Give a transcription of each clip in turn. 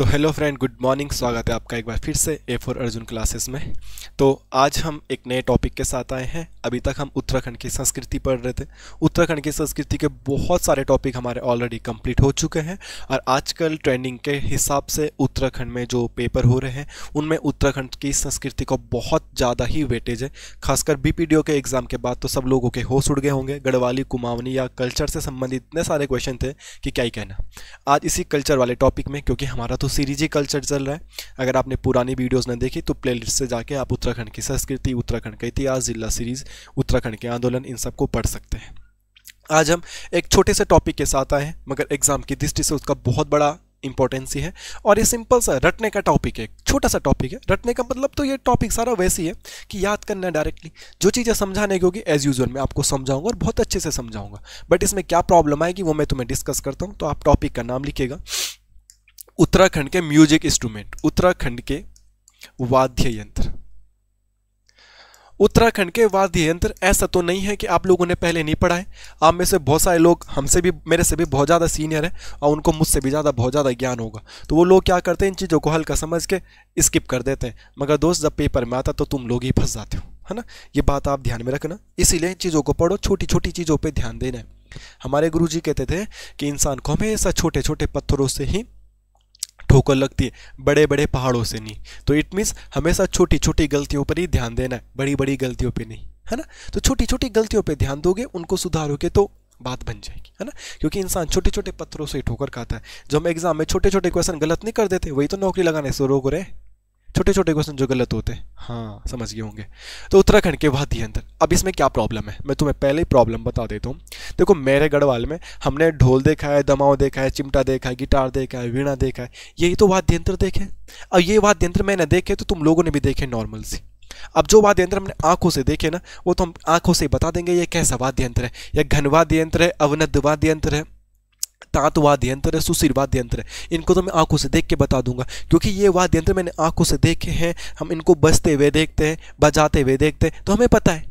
तो hello friend good morning स्वागत है आपका एक बार फिर से ए फोर अर्जुन क्लासेस में तो आज हम एक नए टॉपिक के साथ आए हैं अभी तक हम उत्तराखंड की संस्कृति पढ़ रहे थे उत्तराखंड की संस्कृति के बहुत सारे टॉपिक हमारे ऑलरेडी कंप्लीट हो चुके हैं और आजकल ट्रेंडिंग के हिसाब से उत्तराखंड में जो पेपर हो रहे हैं उनमें उत्तराखंड की संस्कृति को बहुत ज़्यादा ही वेटेज है खासकर बी के एग्ज़ाम के बाद तो सब लोगों के होश उड़ गए होंगे गढ़वाली कुमावनी या कल्चर से संबंधित इतने सारे क्वेश्चन थे कि क्या ही कहना आज इसी कल्चर वाले टॉपिक में क्योंकि हमारा तो सीरीज ही कल्चर चल रहा है अगर आपने पुरानी वीडियोस ना देखी तो प्लेलिस्ट से जाके आप उत्तराखंड की संस्कृति उत्तराखंड का इतिहास जिला सीरीज उत्तराखंड के आंदोलन इन सबको पढ़ सकते हैं आज हम एक छोटे से टॉपिक के साथ आए हैं मगर एग्जाम की दृष्टि से उसका बहुत बड़ा इंपॉर्टेंस ही है और ये सिंपल सा रटने का टॉपिक है छोटा सा टॉपिक है रटने का मतलब तो ये टॉपिक सारा वैसी है कि याद करना है डायरेक्टली जो चीज़ें समझाने की होगी एज यूजल मैं आपको समझाऊंगा और बहुत अच्छे से समझाऊंगा बट इसमें क्या प्रॉब्लम आएगी वो मैं तुम्हें डिस्कस करता हूँ तो आप टॉपिक का नाम लिखिएगा उत्तराखंड के म्यूजिक इंस्ट्रूमेंट उत्तराखंड के वाद्य यंत्र उत्तराखंड के वाद्य यंत्र ऐसा तो नहीं है कि आप लोगों ने पहले नहीं पढ़ा है आप में से बहुत सारे लोग हमसे भी मेरे से भी बहुत ज़्यादा सीनियर हैं और उनको मुझसे भी ज़्यादा बहुत ज़्यादा ज्ञान होगा तो वो लोग क्या करते हैं इन चीज़ों को हल्का समझ के स्किप कर देते हैं मगर दोस्त जब पेपर में आता तो तुम लोग ही फंस जाते हो है ना ये बात आप ध्यान में रखना इसीलिए इन चीज़ों को पढ़ो छोटी छोटी चीज़ों पर ध्यान देना है हमारे गुरु कहते थे कि इंसान को हमेशा छोटे छोटे पत्थरों से ही ठोकर लगती है बड़े बड़े पहाड़ों से नहीं तो इट मीन्स हमेशा छोटी छोटी गलतियों पर ही ध्यान देना है बड़ी बड़ी गलतियों पर नहीं है ना तो छोटी छोटी गलतियों पर ध्यान दोगे उनको सुधारोगे तो बात बन जाएगी है ना क्योंकि इंसान छोटे छोटे पत्थरों से ही ठोकर खाता है जो हम एग्जाम में छोटे छोटे क्वेश्चन गलत नहीं कर देते वही तो नौकरी लगाने से रोक रहे हैं छोटे छोटे क्वेश्चन जो गलत होते हैं हाँ समझ गए होंगे तो उत्तराखंड के ही अंदर अब इसमें क्या प्रॉब्लम है मैं तुम्हें पहले ही प्रॉब्लम बता देता हूँ देखो मेरे गढ़वाल में हमने ढोल देखा है दमाव देखा है चिमटा देखा है गिटार देखा है वीणा देखा है यही तो वाद्य यंत्र देखे अब ये वाद्य यंत्र मैंने देखे तो तुम लोगों ने भी देखे नॉर्मल सी अब जो वाद्य यंत्र हमने आंखों से देखे ना वो तो हम आंखों से बता देंगे ये कैसा वाद्य यंत्र है यह घनवाद्य यंत्र है अवनद वाद्य यंत्र है तात वाद्य यंत्र है सुशीर वाद्य यंत्र है इनको तो मैं आंखों से देख के बता दूंगा क्योंकि ये वाद्य यंत्र मैंने आंखों से देखे हैं हम इनको बजते हुए देखते हैं बजाते हुए देखते हैं तो हमें पता है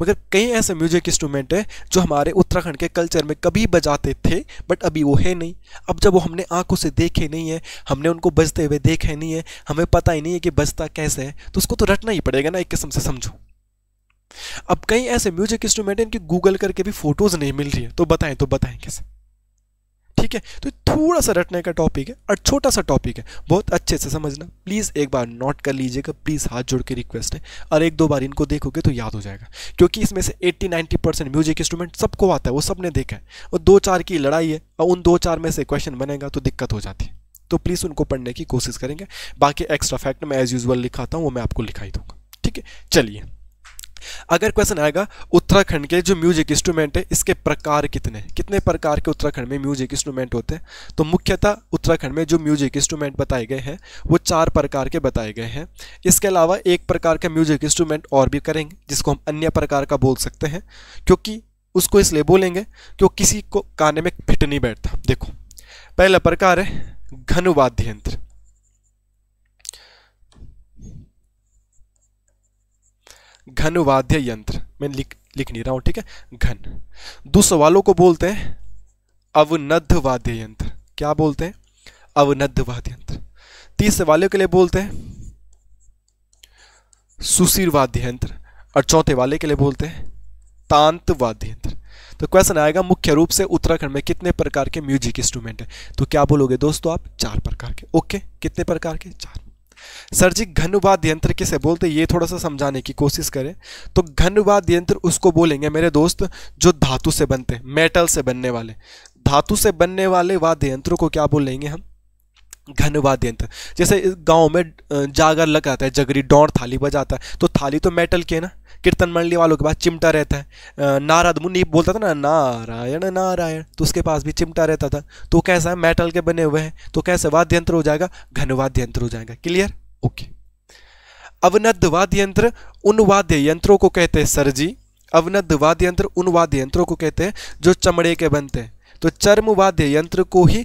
मगर कई ऐसे म्यूजिक इंस्ट्रूमेंट हैं जो हमारे उत्तराखंड के कल्चर में कभी बजाते थे बट अभी वो है नहीं अब जब वो हमने आंखों से देखे नहीं है हमने उनको बजते हुए देखे नहीं है हमें पता ही नहीं है कि बजता कैसे है तो उसको तो रटना ही पड़ेगा ना एक किस्म से समझो अब कई ऐसे म्यूजिक इंस्ट्रूमेंट हैं इनकी गूगल करके भी फोटोज़ नहीं मिल रही है तो बताएं तो बताएं कैसे ठीक है तो थोड़ा सा रटने का टॉपिक है और छोटा सा टॉपिक है बहुत अच्छे से समझना प्लीज़ एक बार नोट कर लीजिएगा प्लीज़ हाथ जोड़ के रिक्वेस्ट है और एक दो बार इनको देखोगे तो याद हो जाएगा क्योंकि इसमें से 80 90 परसेंट म्यूजिक इंस्ट्रूमेंट सबको आता है वो सबने देखा है और दो चार की लड़ाई है और उन दो चार में से क्वेश्चन बनेगा तो दिक्कत हो जाती है तो प्लीज़ उनको पढ़ने की कोशिश करेंगे बाकी एक्स्ट्रा फैक्ट मैं एज यूजल लिखाता हूँ वो मैं आपको लिखाई दूँगा ठीक है चलिए अगर क्वेश्चन आएगा उत्तराखंड के जो म्यूजिक इंस्ट्रूमेंट है इसके प्रकार कितने कितने प्रकार के उत्तराखंड में म्यूजिक इंस्ट्रूमेंट होते हैं तो मुख्यतः उत्तराखंड में जो म्यूजिक इंस्ट्रूमेंट बताए गए हैं वो चार प्रकार के बताए गए हैं इसके अलावा एक प्रकार का म्यूजिक इंस्ट्रूमेंट और भी करेंगे जिसको हम अन्य प्रकार का बोल सकते हैं क्योंकि उसको इसलिए बोलेंगे कि वो किसी को काने में फिट नहीं बैठता देखो पहला प्रकार है घनवाद्य यंत्र घन वाद्य यंत्र मैं लिख लिख नहीं रहा हूँ ठीक है घन दुस्वालों को बोलते हैं अवनद्ध वाद्य यंत्र क्या बोलते हैं अवनद्ध वाद्य यंत्र तीस वाले के लिए बोलते हैं सुशीर वाद्य यंत्र और चौथे वाले के लिए बोलते हैं तांत वाद्य यंत्र तो क्वेश्चन आएगा मुख्य रूप से उत्तराखंड में कितने प्रकार के म्यूजिक इंस्ट्रूमेंट है तो क्या बोलोगे दोस्तों आप चार प्रकार के ओके कितने प्रकार के चार सर जी घन यंत्र किसे बोलते ये थोड़ा सा समझाने की कोशिश करें तो घनुवाद यंत्र उसको बोलेंगे मेरे दोस्त जो धातु से बनते मेटल से बनने वाले धातु से बनने वाले वाद्य यंत्रों को क्या बोलेंगे हम घन वाद्य यंत्र जैसे गांव में जागर लग जाता है जगरी डौर थाली बजाता है तो थाली तो मेटल की है ना कीर्तन मंडली वालों के पास चिमटा रहता है नारद मुनि बोलता था ना नारायण नारायण तो उसके पास भी चिमटा रहता था तो कैसा है मेटल के बने हुए हैं तो कैसे वाद्य यंत्र हो जाएगा घन वाद्य यंत्र हो जाएगा क्लियर ओके अवनद्ध वाद्य यंत्र उन वाद्य यंत्रों को कहते हैं सरजी अवनद्ध वाद्य यंत्र उन वाद्य यंत्रों को कहते हैं जो चमड़े के बनते हैं तो चर्मवाद्य यंत्र को ही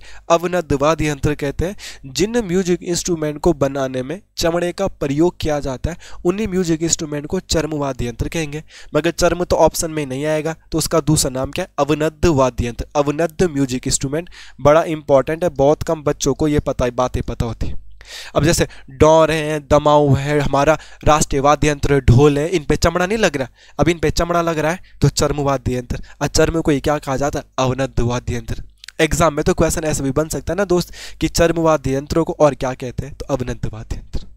वाद्य यंत्र कहते हैं जिन म्यूजिक इंस्ट्रूमेंट को बनाने में चमड़े का प्रयोग किया जाता है उन्हीं म्यूजिक इंस्ट्रूमेंट को चर्मवाद्य यंत्र कहेंगे मगर चर्म तो ऑप्शन में नहीं आएगा तो उसका दूसरा नाम क्या है अवनद वाद्य यंत्र अवनद म्यूजिक इंस्ट्रूमेंट बड़ा इंपॉर्टेंट है बहुत कम बच्चों को ये पता बातें पता होती है अब जैसे डौर है दमाऊ है हमारा राष्ट्रीय वाद्य यंत्र ढोल है इन पे चमड़ा नहीं लग रहा अब इन पे चमड़ा लग रहा है तो चर्म वाद्य यंत्र और चर्म को ये क्या कहा जाता है अवनद वाद्य यंत्र एग्जाम में तो क्वेश्चन ऐसा भी बन सकता है ना दोस्त कि चर्म वाद्य यंत्रों को और क्या कहते हैं तो अवनद वाद्य यंत्र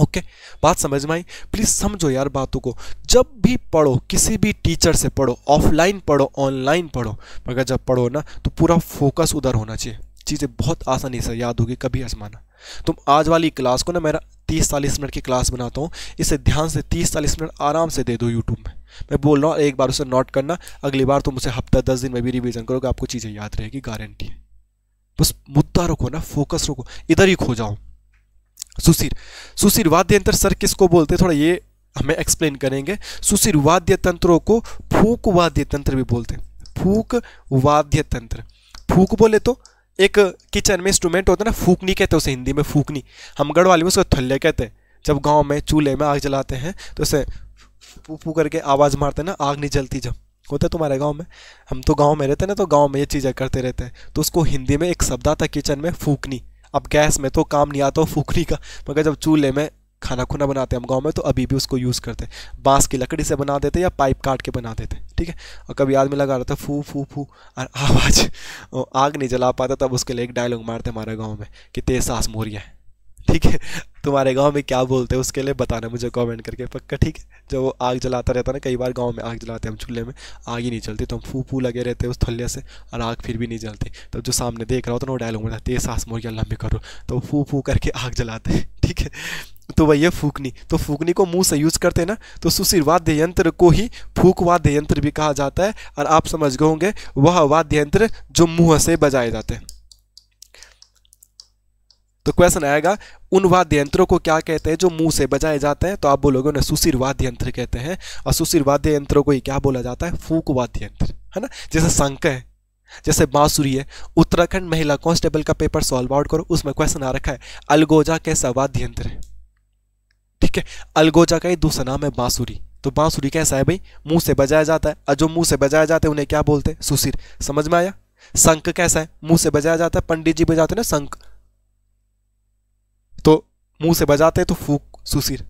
ओके okay, बात समझ में आई प्लीज़ समझो यार बातों को जब भी पढ़ो किसी भी टीचर से पढ़ो ऑफलाइन पढ़ो ऑनलाइन पढ़ो मगर जब पढ़ो ना तो पूरा फोकस उधर होना चाहिए चीज़ें बहुत आसानी से याद होगी कभी आजमाना तुम आज वाली क्लास को ना मेरा तीस चालीस मिनट की क्लास बनाता हूँ इसे ध्यान से तीस चालीस मिनट आराम से दे दो यूट्यूब में मैं बोल रहा हूँ एक बार उसे नोट करना अगली बार तुम उसे हफ्ता दस दिन में भी रिविजन करोगे आपको चीज़ें याद रहेगी गारंटी है बस मुद्दा रखो ना फोकस रखो इधर ही खो जाओ सुशीर सुशीर वाद्य यंत्र सर किसको बोलते हैं थोड़ा ये हमें एक्सप्लेन करेंगे सुशीर वाद्य तंत्रों को फूक वाद्य तंत्र भी बोलते हैं फूक वाद्य तंत्र फूक बोले तो एक किचन में इंस्ट्रूमेंट होता है ना फूकनी कहते हैं उसे हिंदी में फूकनी हम वाले में उसको थल्ले कहते हैं जब गांव में चूल्हे में आग जलाते हैं तो उसे फू फू करके आवाज़ मारते हैं ना आग नहीं जलती जब होता है तुम्हारे गांव में हम तो गांव में रहते हैं ना तो गांव में ये चीज़ें करते रहते हैं तो उसको हिंदी में एक शब्द आता किचन में फूकनी अब गैस में तो काम नहीं आता फूकनी का मगर जब चूल्हे में खाना खुना बनाते हैं हम गाँव में तो अभी भी उसको यूज़ करते हैं बाँस की लकड़ी से बना देते या पाइप काट के बना देते ठीक है और कभी आदमी लगा रहा था फू फू फू और आवाज़ आग नहीं जला पाता तब उसके लिए एक डायलॉग मारते हमारे गाँव में कि तेज सास मोरिया ठीक है तुम्हारे गांव में क्या बोलते हैं उसके लिए बताना मुझे कमेंट करके पक्का ठीक है जब वो आग जलाता रहता ना कई बार गांव में आग जलाते हम चूल्हे में आग ही नहीं चलती तो हम फू फू लगे रहते उस थल्ले से और आग फिर भी नहीं जलती तब जो सामने देख रहा होता ना वो डायलॉग है तेज सांस मोरिया लंबी करो तो फू फू करके आग जलाते ठीक है तो वही है फूकनी तो फूकनी को मुंह से यूज करते हैं ना तो सुशीर वाद्य यंत्र को ही फूक वाद्य यंत्र भी कहा जाता है और आप समझ गए होंगे वह वाद्य यंत्र जो मुंह से बजाए जाते हैं तो क्वेश्चन आएगा उन वाद्य यंत्रों को क्या कहते हैं जो मुंह से बजाए जाते हैं तो आप बोलोगे उन्हें सुशीर वाद्य यंत्र कहते हैं और सुशीर वाद्य यंत्रों को ही क्या बोला जाता है फूक वाद्य यंत्र है ना जैसे शंक है जैसे बांसुरी है उत्तराखंड महिला कांस्टेबल का पेपर सॉल्व आउट करो उसमें क्वेश्चन आ रखा है अलगोजा कैसा वाद्य यंत्र है ठीक है अलगोजा का ही दूसरा नाम है बांसुरी तो बांसुरी कैसा है भाई मुंह से बजाया जाता है और जो मुंह से बजाया जाता है उन्हें क्या बोलते हैं सुशीर समझ में आया संक कैसा है मुंह से बजाया जाता है पंडित जी बजाते ना संक तो मुंह से बजाते हैं तो फूक सुशीर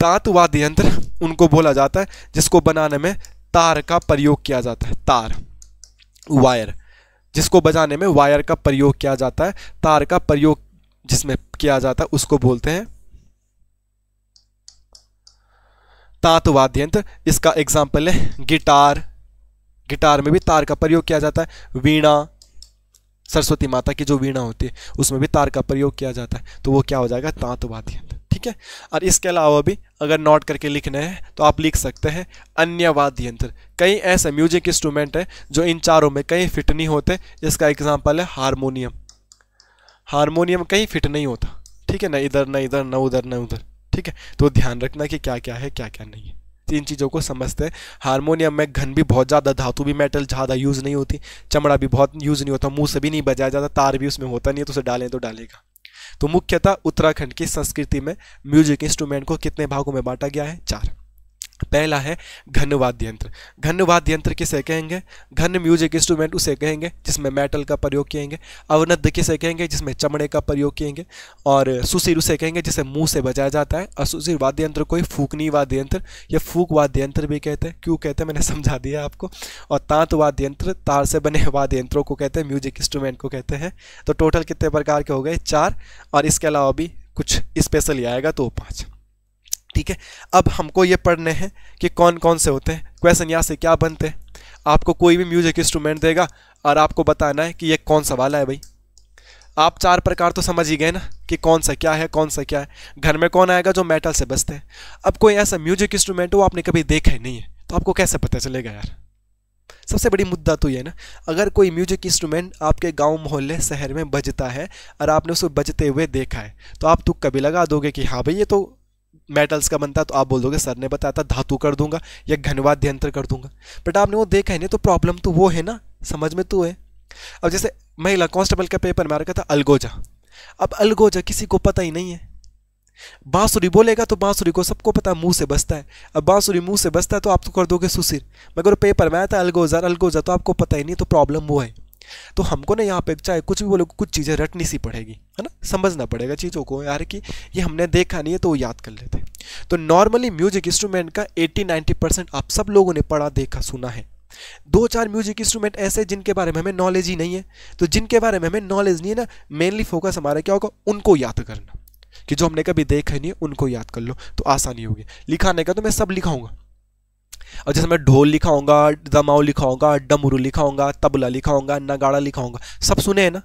तात वाद्य यंत्र उनको बोला जाता है जिसको बनाने में तार का प्रयोग किया जाता है तार वायर जिसको बजाने में वायर का प्रयोग किया जाता है तार का प्रयोग जिसमें किया जाता है उसको बोलते हैं तातवाद्य यंत्र इसका एग्जाम्पल है गिटार गिटार में भी तार का प्रयोग किया जाता है वीणा सरस्वती माता की जो वीणा होती है उसमें भी तार का प्रयोग किया जाता है तो वो क्या हो जाएगा तांतवाद्य यंत्र ठीक है और इसके अलावा भी अगर नोट करके लिखना है तो आप लिख सकते हैं अन्य वाद्य यंत्र कई ऐसे म्यूजिक इंस्ट्रूमेंट हैं जो इन चारों में कहीं फिट नहीं होते इसका एग्जाम्पल है हारमोनियम हारमोनियम कहीं फिट नहीं होता ठीक है ना इधर ना इधर ना उधर ना उधर ठीक है तो ध्यान रखना कि क्या क्या है क्या क्या नहीं है तीन चीज़ों को समझते हैं हारमोनियम में घन भी बहुत ज़्यादा धातु भी मेटल ज़्यादा यूज़ नहीं होती चमड़ा भी बहुत यूज़ नहीं होता मुँह से भी नहीं बजाया जाता तार भी उसमें होता नहीं है तो उसे डालें तो डालेगा तो मुख्यतः उत्तराखंड की संस्कृति में म्यूजिक इंस्ट्रूमेंट को कितने भागों में बांटा गया है चार पहला है घन वाद्य यंत्र घन वाद्य यंत्र किसे कहेंगे घन म्यूजिक इंस्ट्रूमेंट उसे कहेंगे जिसमें मेटल का प्रयोग किएंगे अवनद्ध किसे कहेंगे जिसमें चमड़े का प्रयोग किएंगे और सुशीर उसे कहेंगे जिसे मुंह से बजाया जाता है और सुशीर वाद्य यंत्र को फूकनी वाद्य यंत्र या फूक वाद्य यंत्र भी कहते हैं क्यों कहते हैं मैंने समझा दिया आपको और तांत वाद्य यंत्र तार से बने वाद्य यंत्रों को कहते हैं म्यूजिक इंस्ट्रूमेंट को कहते हैं तो टोटल कितने प्रकार के हो गए चार और इसके अलावा भी कुछ स्पेशली आएगा तो पाँच ठीक है अब हमको ये पढ़ने हैं कि कौन कौन से होते हैं क्वेश्चन यहाँ से क्या बनते हैं आपको कोई भी म्यूजिक इंस्ट्रूमेंट देगा और आपको बताना है कि ये कौन सा वाला है भाई आप चार प्रकार तो समझ ही गए ना कि कौन सा क्या है कौन सा क्या है घर में कौन आएगा जो मेटल से बसते हैं अब कोई ऐसा म्यूजिक इंस्ट्रूमेंट हो आपने कभी देखा ही नहीं है तो आपको कैसे पता चलेगा यार सबसे बड़ी मुद्दा तो ये है ना अगर कोई म्यूजिक इंस्ट्रूमेंट आपके गांव मोहल्ले शहर में बजता है और आपने उसको बजते हुए देखा है तो आप तुक कभी लगा दोगे कि हाँ भाई ये तो मेटल्स का बनता तो आप बोल दोगे सर ने बताया था धातु कर दूंगा या घनवाद यंत्र कर दूंगा बट आपने वो देखा है नहीं तो प्रॉब्लम तो वो है ना समझ में तो है अब जैसे महिला कांस्टेबल का पेपर में रखा था अलगोजा अब अलगोजा किसी को पता ही नहीं है बांसुरी बोलेगा तो बांसुरी को सबको पता मुंह से बसता है अब बांसुरी मुंह से बसता है तो आप तो कर दोगे सुशीर मगर पेपर में आया था अलगोजा अलगोजा तो आपको पता ही नहीं तो प्रॉब्लम वो है तो हमको ना यहाँ पे चाहे कुछ भी बोलो कुछ चीज़ें रटनी सी पड़ेगी है ना समझना पड़ेगा चीज़ों को यार कि ये हमने देखा नहीं है तो वो याद कर लेते तो नॉर्मली म्यूजिक इंस्ट्रूमेंट का 80-90 परसेंट आप सब लोगों ने पढ़ा देखा सुना है दो चार म्यूजिक इंस्ट्रूमेंट ऐसे जिनके बारे में हमें नॉलेज ही नहीं है तो जिनके बारे में हमें नॉलेज नहीं है ना मेनली फोकस हमारा क्या होगा उनको याद करना कि जो हमने कभी देखा नहीं है उनको याद कर लो तो आसानी होगी लिखाने का तो मैं सब लिखाऊंगा और जैसे मैं ढोल लिखा होगा दमाऊ लिखा होगा डमरू लिखा होगा तबला लिखा होगा नगाड़ा लिखा होगा सब सुने हैं ना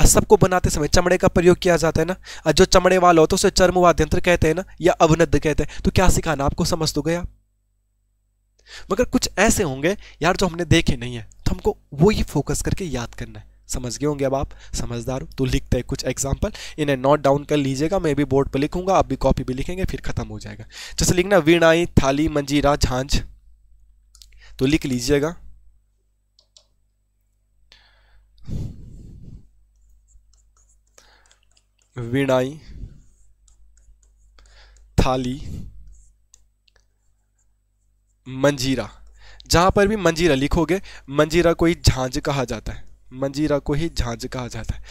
और सबको बनाते समय चमड़े का प्रयोग किया जाता है ना और जो चमड़े वाला होता है उसे चर्मवाद यंत्र कहते हैं ना या अवनद कहते हैं तो क्या सिखाना आपको समझ तो गया मगर कुछ ऐसे होंगे यार जो हमने देखे नहीं है तो हमको वो ही फोकस करके याद करना है समझ गए होंगे अब आप समझदार हो तो लिखते हैं कुछ एग्जाम्पल इन्हें नोट डाउन कर लीजिएगा मैं भी बोर्ड पर लिखूंगा आप भी कॉपी भी लिखेंगे फिर खत्म हो जाएगा जैसे लिखना वीणाई थाली मंजीरा झांझ तो लिख लीजिएगा विनाई थाली मंजीरा जहां पर भी मंजीरा लिखोगे मंजीरा को ही झांझ कहा जाता है मंजीरा को ही झांझ कहा जाता है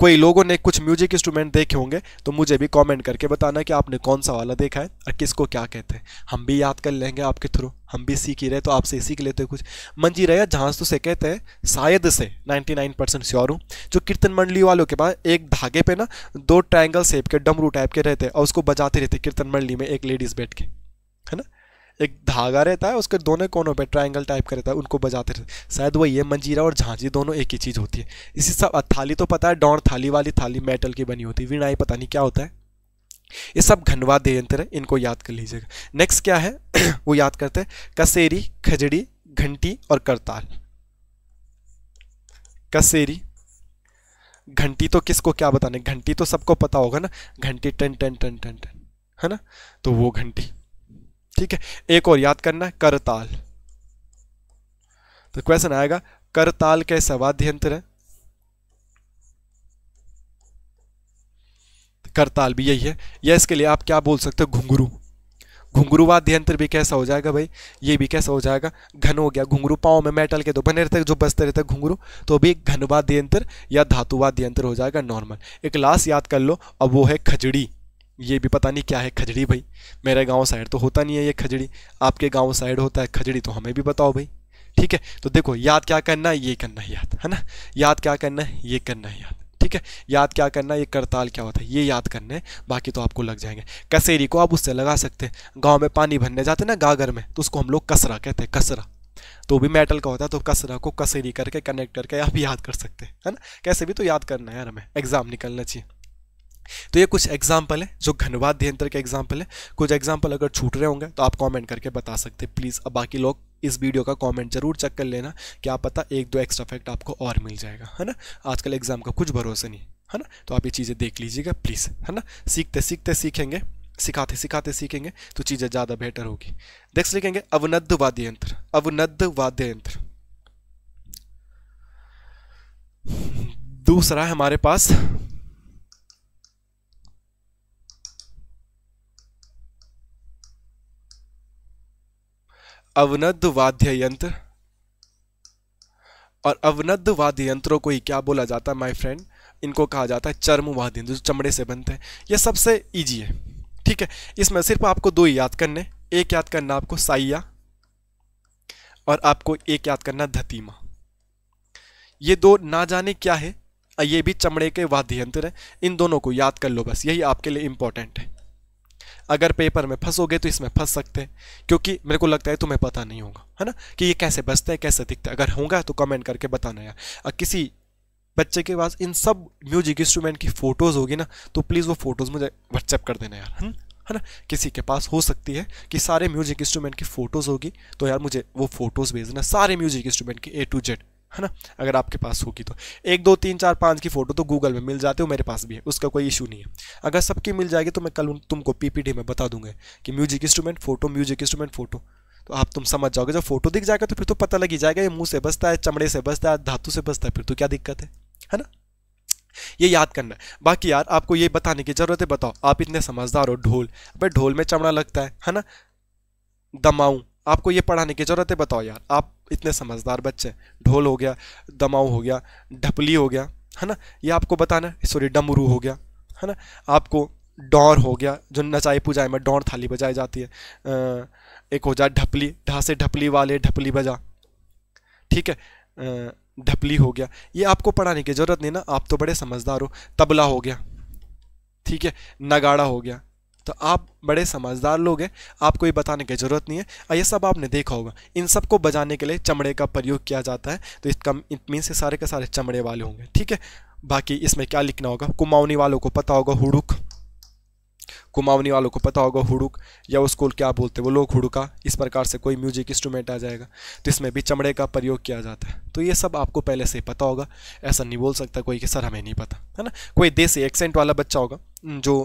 कोई लोगों ने कुछ म्यूजिक इंस्ट्रूमेंट देखे होंगे तो मुझे भी कमेंट करके बताना कि आपने कौन सा वाला देखा है और किसको क्या कहते हैं हम भी याद कर लेंगे आपके थ्रू हम भी सीख ही रहे तो आपसे सीख लेते हैं कुछ मंजी रया जहाँ तो से कहते हैं शायद से 99 परसेंट श्योर हूँ जो कीर्तन मंडली वालों के पास एक धागे पे ना दो ट्राइंगल शेप के डमरू टाइप के रहते हैं और उसको बजाते रहते कीर्तन मंडली में एक लेडीज़ बैठ के है ना एक धागा रहता है उसके दोनों कोनों पे ट्रायंगल टाइप का रहता है उनको बजाते रहते शायद वो ये मंजीरा और झांझी दोनों एक ही चीज़ होती है इसी सब थाली तो पता है डॉन थाली वाली थाली मेटल की बनी होती है वीणाई पता नहीं क्या होता है ये सब घनवा देय यंत्र है इनको याद कर लीजिएगा नेक्स्ट क्या है वो याद करते हैं कसेरी खजड़ी घंटी और करताल कसेरी घंटी तो किसको क्या बताने घंटी तो सबको पता होगा ना घंटी टन टन टन टन टन है ना तो वो घंटी ठीक है एक और याद करना है करताल तो क्वेश्चन आएगा करताल कैसा वाद्य यंत्र है तो करताल भी यही है या इसके लिए आप क्या बोल सकते हो घुंघरू घुंघरू वाद्य यंत्र भी कैसा हो जाएगा भाई ये भी कैसा हो जाएगा घन हो गया घुंगरू पाओ में मेटल के तो बने रहते जो बसते रहते घुंगरू तो भी घनवाद्य यंत्र या धातुवाद्य यंत्र हो जाएगा नॉर्मल एक लास्ट याद कर लो अब वो है खजड़ी ये भी पता नहीं क्या है खजड़ी भाई मेरे गांव साइड तो होता नहीं है ये खजड़ी आपके गांव साइड होता है खजड़ी तो हमें भी बताओ भाई ठीक है तो देखो याद क्या करना है ये करना है याद है ना याद क्या करना है ये करना है याद ठीक है याद क्या करना है ये करताल क्या होता है ये याद करना है बाकी तो आपको लग जाएंगे कसेरी को आप उससे लगा सकते हैं गाँव में पानी भरने जाते ना गागर में तो उसको हम लोग कसरा कहते हैं कसरा तो भी मेटल का होता है तो कसरा को कसेरी करके कनेक्ट करके आप याद कर सकते हैं है ना कैसे भी तो याद करना है यार हमें एग्ज़ाम निकलना चाहिए तो ये कुछ एग्जाम्पल है जो घनवाद यंत्र के एग्जाम्पल है कुछ एग्जाम्पल अगर छूट रहे होंगे तो आप कमेंट करके बता सकते हैं प्लीज़ अब बाकी लोग इस वीडियो का कमेंट जरूर चेक कर लेना क्या पता एक दो एक्स्ट्रा फैक्ट आपको और मिल जाएगा है ना आजकल एग्जाम का कुछ भरोसा नहीं है ना तो आप ये चीज़ें देख लीजिएगा प्लीज़ है ना सीखते सीखते सीखेंगे सिखाते सिखाते सीखेंगे तो चीज़ें ज़्यादा बेटर होगी देख सीखेंगे अवनद्ध वाद्य यंत्र अवनद्ध वाद्य यंत्र दूसरा हमारे पास अवनद वाद्य यंत्र और अवनद वाद्य यंत्रों को ही क्या बोला जाता है माय फ्रेंड इनको कहा जाता है चर्म वाद्य यंत्र जो चमड़े से बनते हैं यह सबसे ईजी है ठीक है इसमें सिर्फ आपको दो याद करने एक याद करना आपको साइया और आपको एक याद करना धतीमा ये दो ना जाने क्या है ये भी चमड़े के वाद्य यंत्र हैं इन दोनों को याद कर लो बस यही आपके लिए इम्पोर्टेंट है अगर पेपर में फंसोगे तो इसमें फंस सकते हैं क्योंकि मेरे को लगता है तुम्हें पता नहीं होगा है ना कि ये कैसे बचता है कैसे दिखता है अगर होगा तो कमेंट करके बताना यार किसी बच्चे के पास इन सब म्यूजिक इंस्ट्रूमेंट की फ़ोटोज़ होगी ना तो प्लीज़ वो फ़ोटोज़ मुझे व्हाट्सएप कर देना यार हम्म? है ना किसी के पास हो सकती है कि सारे म्यूजिक इंस्ट्रूमेंट की फ़ोटोज़ होगी तो यार मुझे वो फ़ोटोज़ भेजना सारे म्यूजिक इंस्ट्रूमेंट की ए टू जेड है ना अगर आपके पास होगी तो एक दो तीन चार पाँच की फ़ोटो तो गूगल में मिल जाते हो मेरे पास भी है उसका कोई इशू नहीं है अगर सबकी मिल जाएगी तो मैं कल तुमको पीपीडी में बता दूंगा कि music instrument photo music instrument photo तो आप तुम समझ जाओगे जब फोटो दिख जाएगा तो फिर तो पता लग ही जाएगा ये मुँह से बसता है चमड़े से बसता है धातु से बसता है फिर तो क्या दिक्कत है है ना ये याद करना है बाकी यार आपको ये बताने की ज़रूरत है बताओ आप इतने समझदार हो ढोल भाई ढोल में चमड़ा लगता है है ना दमाऊँ आपको ये पढ़ाने की ज़रूरत है बताओ यार आप इतने समझदार बच्चे ढोल हो गया दमाऊ हो गया ढपली हो गया है ना ये आपको बताना सॉरी डमरू हो गया है ना आपको डौर हो गया जो नचाई पुजाई में डौर थाली बजाई जाती है एक हो जाए ढपली ढासे ढपली वाले ढपली बजा ठीक है ढपली हो गया ये आपको पढ़ाने की ज़रूरत नहीं ना आप तो बड़े समझदार हो तबला हो गया ठीक है नगाड़ा हो गया तो आप बड़े समझदार लोग हैं आपको ये बताने की ज़रूरत नहीं है ये सब आपने देखा होगा इन सब को बजाने के लिए चमड़े का प्रयोग किया जाता है तो इसका इट मीन्स सारे के सारे चमड़े वाले होंगे ठीक है बाकी इसमें क्या लिखना होगा कुमाऊनी वालों को पता होगा हुड़ुक कुमावनी वालों को पता होगा हुडुक या उसको क्या बोलते हैं वो लोग हुडुका इस प्रकार से कोई म्यूजिक इंस्ट्रूमेंट आ जाएगा तो इसमें भी चमड़े का प्रयोग किया जाता है तो ये सब आपको पहले से ही पता होगा ऐसा नहीं बोल सकता कोई कि सर हमें नहीं पता है ना कोई देसी एक्सेंट वाला बच्चा होगा जो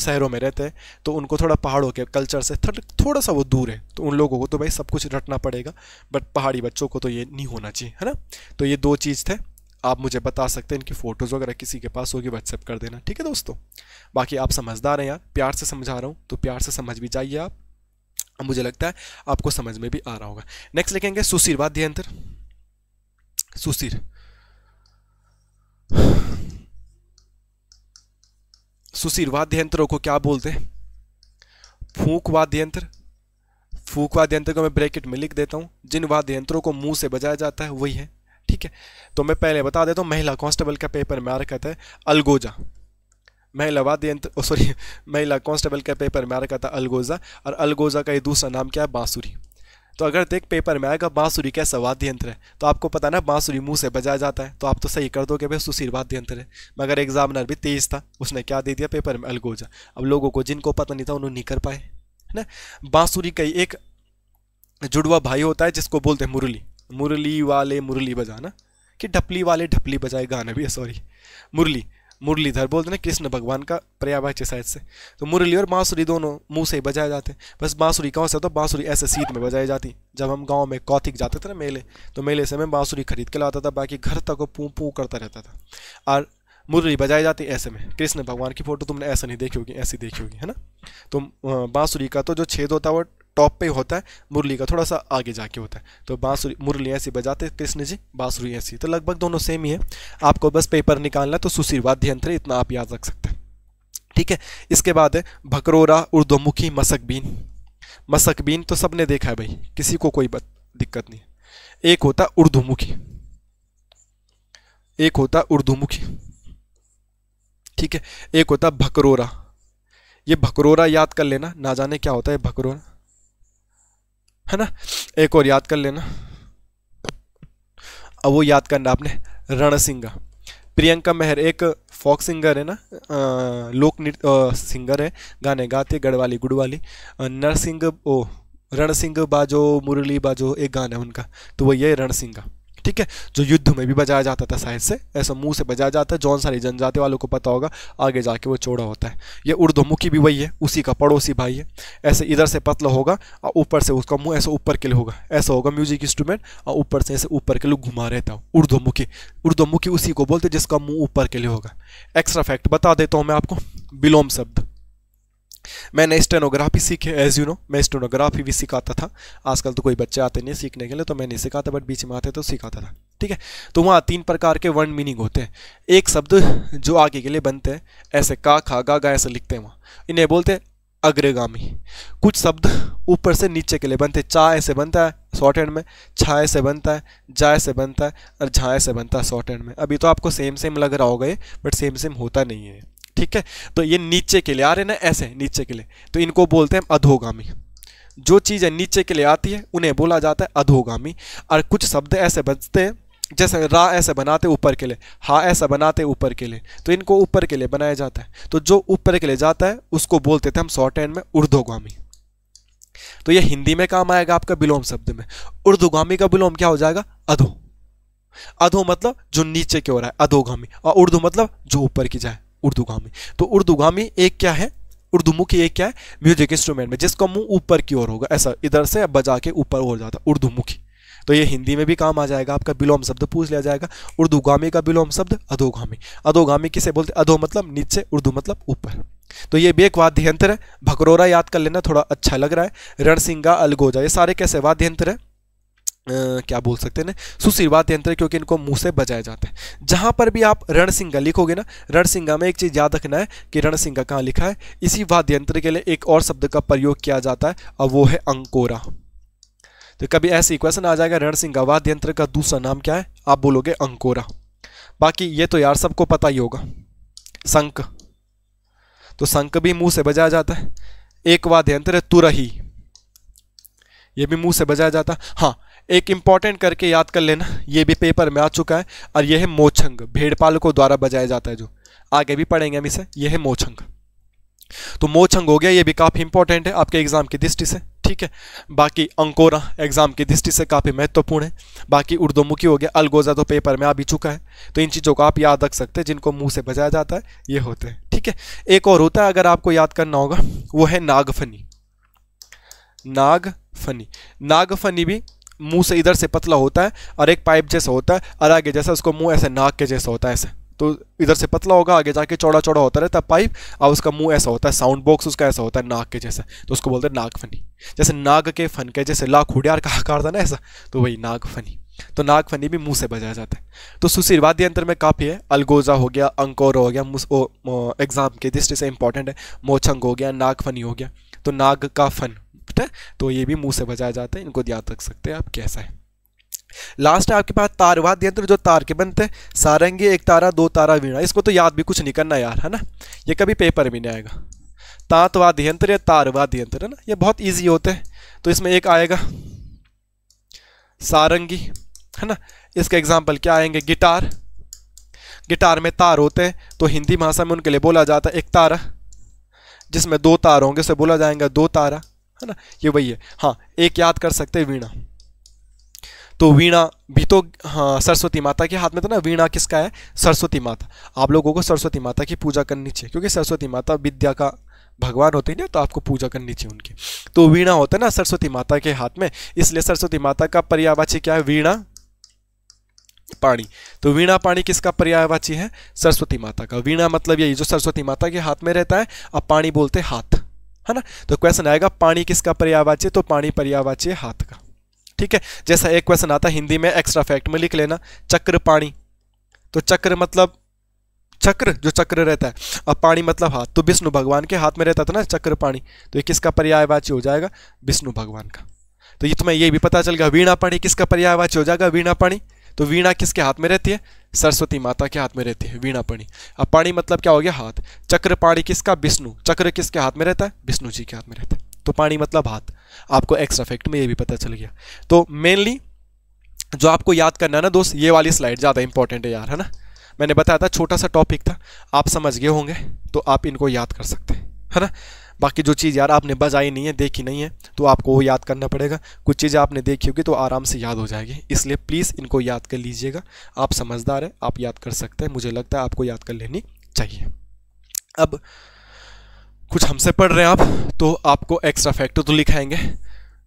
शहरों में रहते हैं तो उनको थोड़ा पहाड़ों के कल्चर से थोड़ा सा वो दूर है तो उन लोगों को तो भाई सब कुछ रटना पड़ेगा बट पहाड़ी बच्चों को तो ये नहीं होना चाहिए है ना तो ये दो चीज़ थे आप मुझे बता सकते हैं इनकी फ़ोटोज़ वगैरह किसी के पास होगी व्हाट्सएप कर देना ठीक है दोस्तों बाकी आप समझदार हैं यार प्यार से समझा रहा हूँ तो प्यार से समझ भी जाइए आप मुझे लगता है आपको समझ में भी आ रहा होगा नेक्स्ट लिखेंगे सुशीर वाद्य यंत्र सुशीर सुशीर वाद्य यंत्रों को क्या बोलते हैं फूक वाद्य यंत्र फूक वाद्य यंत्र को मैं ब्रैकेट में लिख देता हूं जिन वाद्य यंत्रों को मुंह से बजाया जाता है वही है ठीक है तो मैं पहले बता देता हूँ महिला कांस्टेबल का पेपर में आ रखा था अलगोजा महिला वाद्य यंत्र सॉरी महिला कांस्टेबल का पेपर में आ रखा था अलगोजा और अलगोजा का ये दूसरा नाम क्या है बाँसुरी तो अगर देख पेपर में आएगा बाँसुरी कैसा वाद्य यंत्र है तो आपको पता ना बाँसुरी मुंह से बजाया जाता है तो आप तो सही कर दो कि भाई सुशीर वाद्य यंत्र है मगर एग्जामिनर भी तेज था उसने क्या दे दिया पेपर में अलगोजा अब लोगों को जिनको पता नहीं था उन्होंने नहीं कर पाए है ना बाँसुरी का एक जुड़वा भाई होता है जिसको बोलते हैं मुरली मुरली वाले मुरली बजाना कि ढपली वाले ढपली बजाए गाना भी है सॉरी मुरली मुरलीधर बोलते ना कृष्ण भगवान का पर्यावाच्य साइड से तो मुरली और बाँसुरी दोनों मुंह से ही बजाए जाते हैं बस बांसुरी कहाँ से होता तो बाँसुरी ऐसे सीट में बजाई जाती जब हम गांव में कौथिक जाते थे ना मेले तो मेले से मैं बाँसुरी खरीद के लाता था बाकी घर तक वो पू पू करता रहता था और मुरली बजाई जाती ऐसे में कृष्ण भगवान की फ़ोटो तुमने ऐसा नहीं देखी होगी ऐसी देखी होगी है ना तो बाँसुरी का तो जो छेद होता है वो टॉप पे होता है मुरली का थोड़ा सा आगे जाके होता है तो बाँसुरी मुरली ऐसी बजाते कृष्ण जी बाँसुरी ऐसी तो लगभग दोनों सेम ही है आपको बस पेपर निकालना तो सुशील वाद्य यंत्र इतना आप याद रख सकते हैं ठीक है इसके बाद है भकरोरा उर्दोमुखी मसकबीन मसकबीन तो सबने देखा है भाई किसी को कोई दिक्कत नहीं एक होता उर्दोमुखी एक होता उर्दोमुखी ठीक है एक होता भकरोरा ये भकरोरा याद कर लेना ना जाने क्या होता है भकरोरा है ना एक और याद कर लेना अब वो याद करना आपने सिंगा प्रियंका मेहर एक फोक सिंगर है ना लोक नृत्य सिंगर है गाने गाते गढ़वाली गुड़वाली नरसिंह ओ रण सिंह बाजो मुरली बाजो एक गाना है उनका तो वो ये सिंगा ठीक है जो युद्ध में भी बजाया जाता था साइड से ऐसा मुंह से बजाया जाता है जौन सारी जनजाति वालों को पता होगा आगे जाके वो चौड़ा होता है ये मुखी भी वही है उसी का पड़ोसी भाई है ऐसे इधर से पतला होगा और ऊपर से उसका मुंह ऐसे ऊपर के लिए होगा ऐसा होगा म्यूजिक इंस्ट्रूमेंट और ऊपर से ऐसे ऊपर के लिए घुमा रहता मुखी उर्दमुखी मुखी उसी को बोलते जिसका मुँह ऊपर के लिए होगा एक्स्ट्रा फैक्ट बता देता हूँ मैं आपको विलोम शब्द मैंने स्टेनोग्राफी सीखे एज यू नो मैं स्टेनोग्राफी भी सिखाता था आजकल तो कोई बच्चे आते नहीं सीखने के लिए तो मैं नहीं सिखाता बट बीच में आते तो सिखाता था ठीक है तो वहाँ तीन प्रकार के वर्ण मीनिंग होते हैं एक शब्द जो आगे के लिए बनते हैं ऐसे का खा गा गा ऐसे लिखते हैं वहाँ इन्हें बोलते हैं अग्रगामी कुछ शब्द ऊपर से नीचे के लिए बनते हैं चा ऐसे बनता है शॉर्ट हैंड में छाए से बनता है जाए से बनता है और झाए से बनता है शॉर्ट हैंड में अभी तो आपको सेम सेम लग रहा होगा ये बट सेम सेम होता नहीं है ठीक है तो ये नीचे के लिए आ रहे ना ऐसे नीचे के लिए तो इनको बोलते हैं अधोगामी जो चीज़ें नीचे के लिए आती है उन्हें बोला जाता है अधोगामी और कुछ शब्द ऐसे बचते हैं जैसे रा ऐसे बनाते ऊपर के लिए हा ऐसा बनाते ऊपर के लिए तो इनको ऊपर के लिए बनाया जाता है तो जो ऊपर के लिए जाता है उसको बोलते थे हम शॉर्ट एंड में उर्दोगामी तो ये हिंदी में काम आएगा आपका विलोम शब्द में उर्दोगामी का विलोम क्या हो जाएगा अधो अधो मतलब जो नीचे की ओर है अधोगामी और उर्दू मतलब जो ऊपर की जाए उर्दूगामी तो उर्दूगामी एक क्या है उर्दू मुखी एक क्या है म्यूजिक इंस्ट्रूमेंट में जिसका मुंह ऊपर की ओर होगा ऐसा इधर से बजा के ऊपर हो जाता है उर्दू मुखी तो ये हिंदी में भी काम आ जाएगा आपका विलोम शब्द पूछ लिया जाएगा उर्दू गामी का विलोम शब्द अधोगामी अधोगामी किसे बोलते अधो मतलब नीचे उर्दू मतलब ऊपर तो ये भी एक वाद्य यंत्र है भकरोरा याद कर लेना थोड़ा अच्छा लग रहा है रणसिंगा अलगोजा ये सारे कैसे वाद्य यंत्र है क्या बोल सकते हैं सुशीर्वाद यंत्र क्योंकि इनको मुंह से बजाया जाता है जहां पर भी आप रणसिंगा लिखोगे ना रणसिंगा में एक चीज़ याद रखना है कि रणसिंगा कहाँ लिखा है इसी वाद्य यंत्र के लिए एक और शब्द का प्रयोग किया जाता है और वो है अंकोरा तो कभी ऐसे क्वेश्चन आ जाएगा रणसिंगा वाद्य यंत्र का दूसरा नाम क्या है आप बोलोगे अंकोरा बाकी ये तो यार सबको पता ही होगा शंख तो शंख भी मुंह से बजाया जाता है एक वाद्य यंत्र है तुरही ये भी मुंह से बजाया जाता है हाँ एक इंपॉर्टेंट करके याद कर लेना ये भी पेपर में आ चुका है और यह है मोछंग भेड़पालकों द्वारा बजाया जाता है जो आगे भी पढ़ेंगे हम इसे यह है मोछंग तो मोछंग हो गया ये भी काफ़ी इंपॉर्टेंट है आपके एग्ज़ाम की दृष्टि से ठीक है बाकी अंकोरा एग्ज़ाम की दृष्टि से काफ़ी महत्वपूर्ण है बाकी उर्दू मुखी हो गया अलगोजा तो पेपर में आ भी चुका है तो इन चीज़ों को आप याद रख सकते हैं जिनको मुंह से बजाया जाता है ये होते हैं ठीक है एक और होता है अगर आपको याद करना होगा वो है नागफनी नागफनी नागफनी भी मुंह से इधर से पतला होता है और एक पाइप जैसा होता है और आगे जैसा उसको मुंह ऐसे नाक के जैसा होता है ऐसे तो इधर से पतला होगा आगे जाके चौड़ा चौड़ा होता रहता है पाइप और उसका मुंह ऐसा होता है साउंड बॉक्स उसका ऐसा होता है नाक के जैसा तो उसको बोलते हैं नाग फनी जैसे नाग के फन के जैसे लाख हुडियार का आकार था ना ऐसा तो वही नाग फनी तो नाग फनी भी मुंह से बजाया जाता है तो सुशीर वाद्य यंत्र में काफ़ी है अलगोजा हो गया अंकोर हो गया एग्ज़ाम के दृष्टि से इंपॉर्टेंट है मोछंग हो गया नाग फनी हो गया तो नाग का फन टिप्ड है तो ये भी मुंह से बचाया जाता है इनको याद रख सकते हैं आप कैसा है लास्ट है आपके पास तारवाद यंत्र जो तार के बनते हैं सारंगी एक तारा दो तारा वीणा इसको तो याद भी कुछ नहीं करना यार है ना ये कभी पेपर भी नहीं आएगा तांतवाद यंत्र या तारवाद यंत्र है ना ये बहुत ईजी होते हैं तो इसमें एक आएगा सारंगी है ना इसके एग्जाम्पल क्या आएंगे गिटार गिटार में तार होते हैं तो हिंदी भाषा में उनके लिए बोला जाता है एक तारा जिसमें दो तार होंगे उसे बोला जाएगा दो तारा है ना ये वही है हाँ एक याद कर सकते हैं वीणा तो वीणा भी तो हाँ, सरस्वती माता के हाथ में तो ना वीणा किसका है सरस्वती माता आप लोगों को सरस्वती माता की पूजा करनी चाहिए क्योंकि सरस्वती माता विद्या का भगवान होते हैं ना तो आपको पूजा करनी चाहिए उनकी तो वीणा होता है ना सरस्वती माता के हाथ में इसलिए सरस्वती माता का पर्यावाची क्या है वीणा पाणी तो वीणा पाणी किसका पर्यायवाची है सरस्वती माता का वीणा मतलब यही जो सरस्वती माता के हाथ में रहता है अब पाणी बोलते हाथ है ना तो क्वेश्चन आएगा पानी किसका पर्यावाच्य तो पानी पर्यावाच्य हाथ का ठीक है जैसा एक क्वेश्चन आता हिंदी में एक्स्ट्रा फैक्ट में लिख लेना चक्र पानी तो चक्र मतलब चक्र जो चक्र रहता है और पानी मतलब हाथ तो विष्णु भगवान के हाथ में रहता था ना चक्र पानी तो ये किसका पर्यायवाची हो जाएगा विष्णु भगवान का तो ये तुम्हें ये भी पता चल गया वीणा पानी किसका पर्यायवाची हो जाएगा वीणा पानी तो वीणा किसके हाथ में रहती है सरस्वती माता के हाथ में रहती है वीणा पाणी अब पाणी मतलब क्या हो गया हाथ चक्र पाणी किसका विष्णु चक्र किसके हाथ में रहता है विष्णु जी के हाथ में रहता है तो पाणी मतलब हाथ आपको एक्स्ट्रा फैक्ट में ये भी पता चल गया तो मेनली जो आपको याद करना ना दोस्त ये वाली स्लाइड ज़्यादा इंपॉर्टेंट है यार है ना मैंने बताया था छोटा सा टॉपिक था आप समझ गए होंगे तो आप इनको याद कर सकते हैं है ना बाकी जो चीज़ यार आपने बजाई नहीं है देखी नहीं है तो आपको वो याद करना पड़ेगा कुछ चीज़ें आपने देखी होगी तो आराम से याद हो जाएगी इसलिए प्लीज़ इनको याद कर लीजिएगा आप समझदार हैं आप याद कर सकते हैं मुझे लगता है आपको याद कर लेनी चाहिए अब कुछ हमसे पढ़ रहे हैं आप तो आपको एक्स्ट्रा फैक्टर तो लिखाएंगे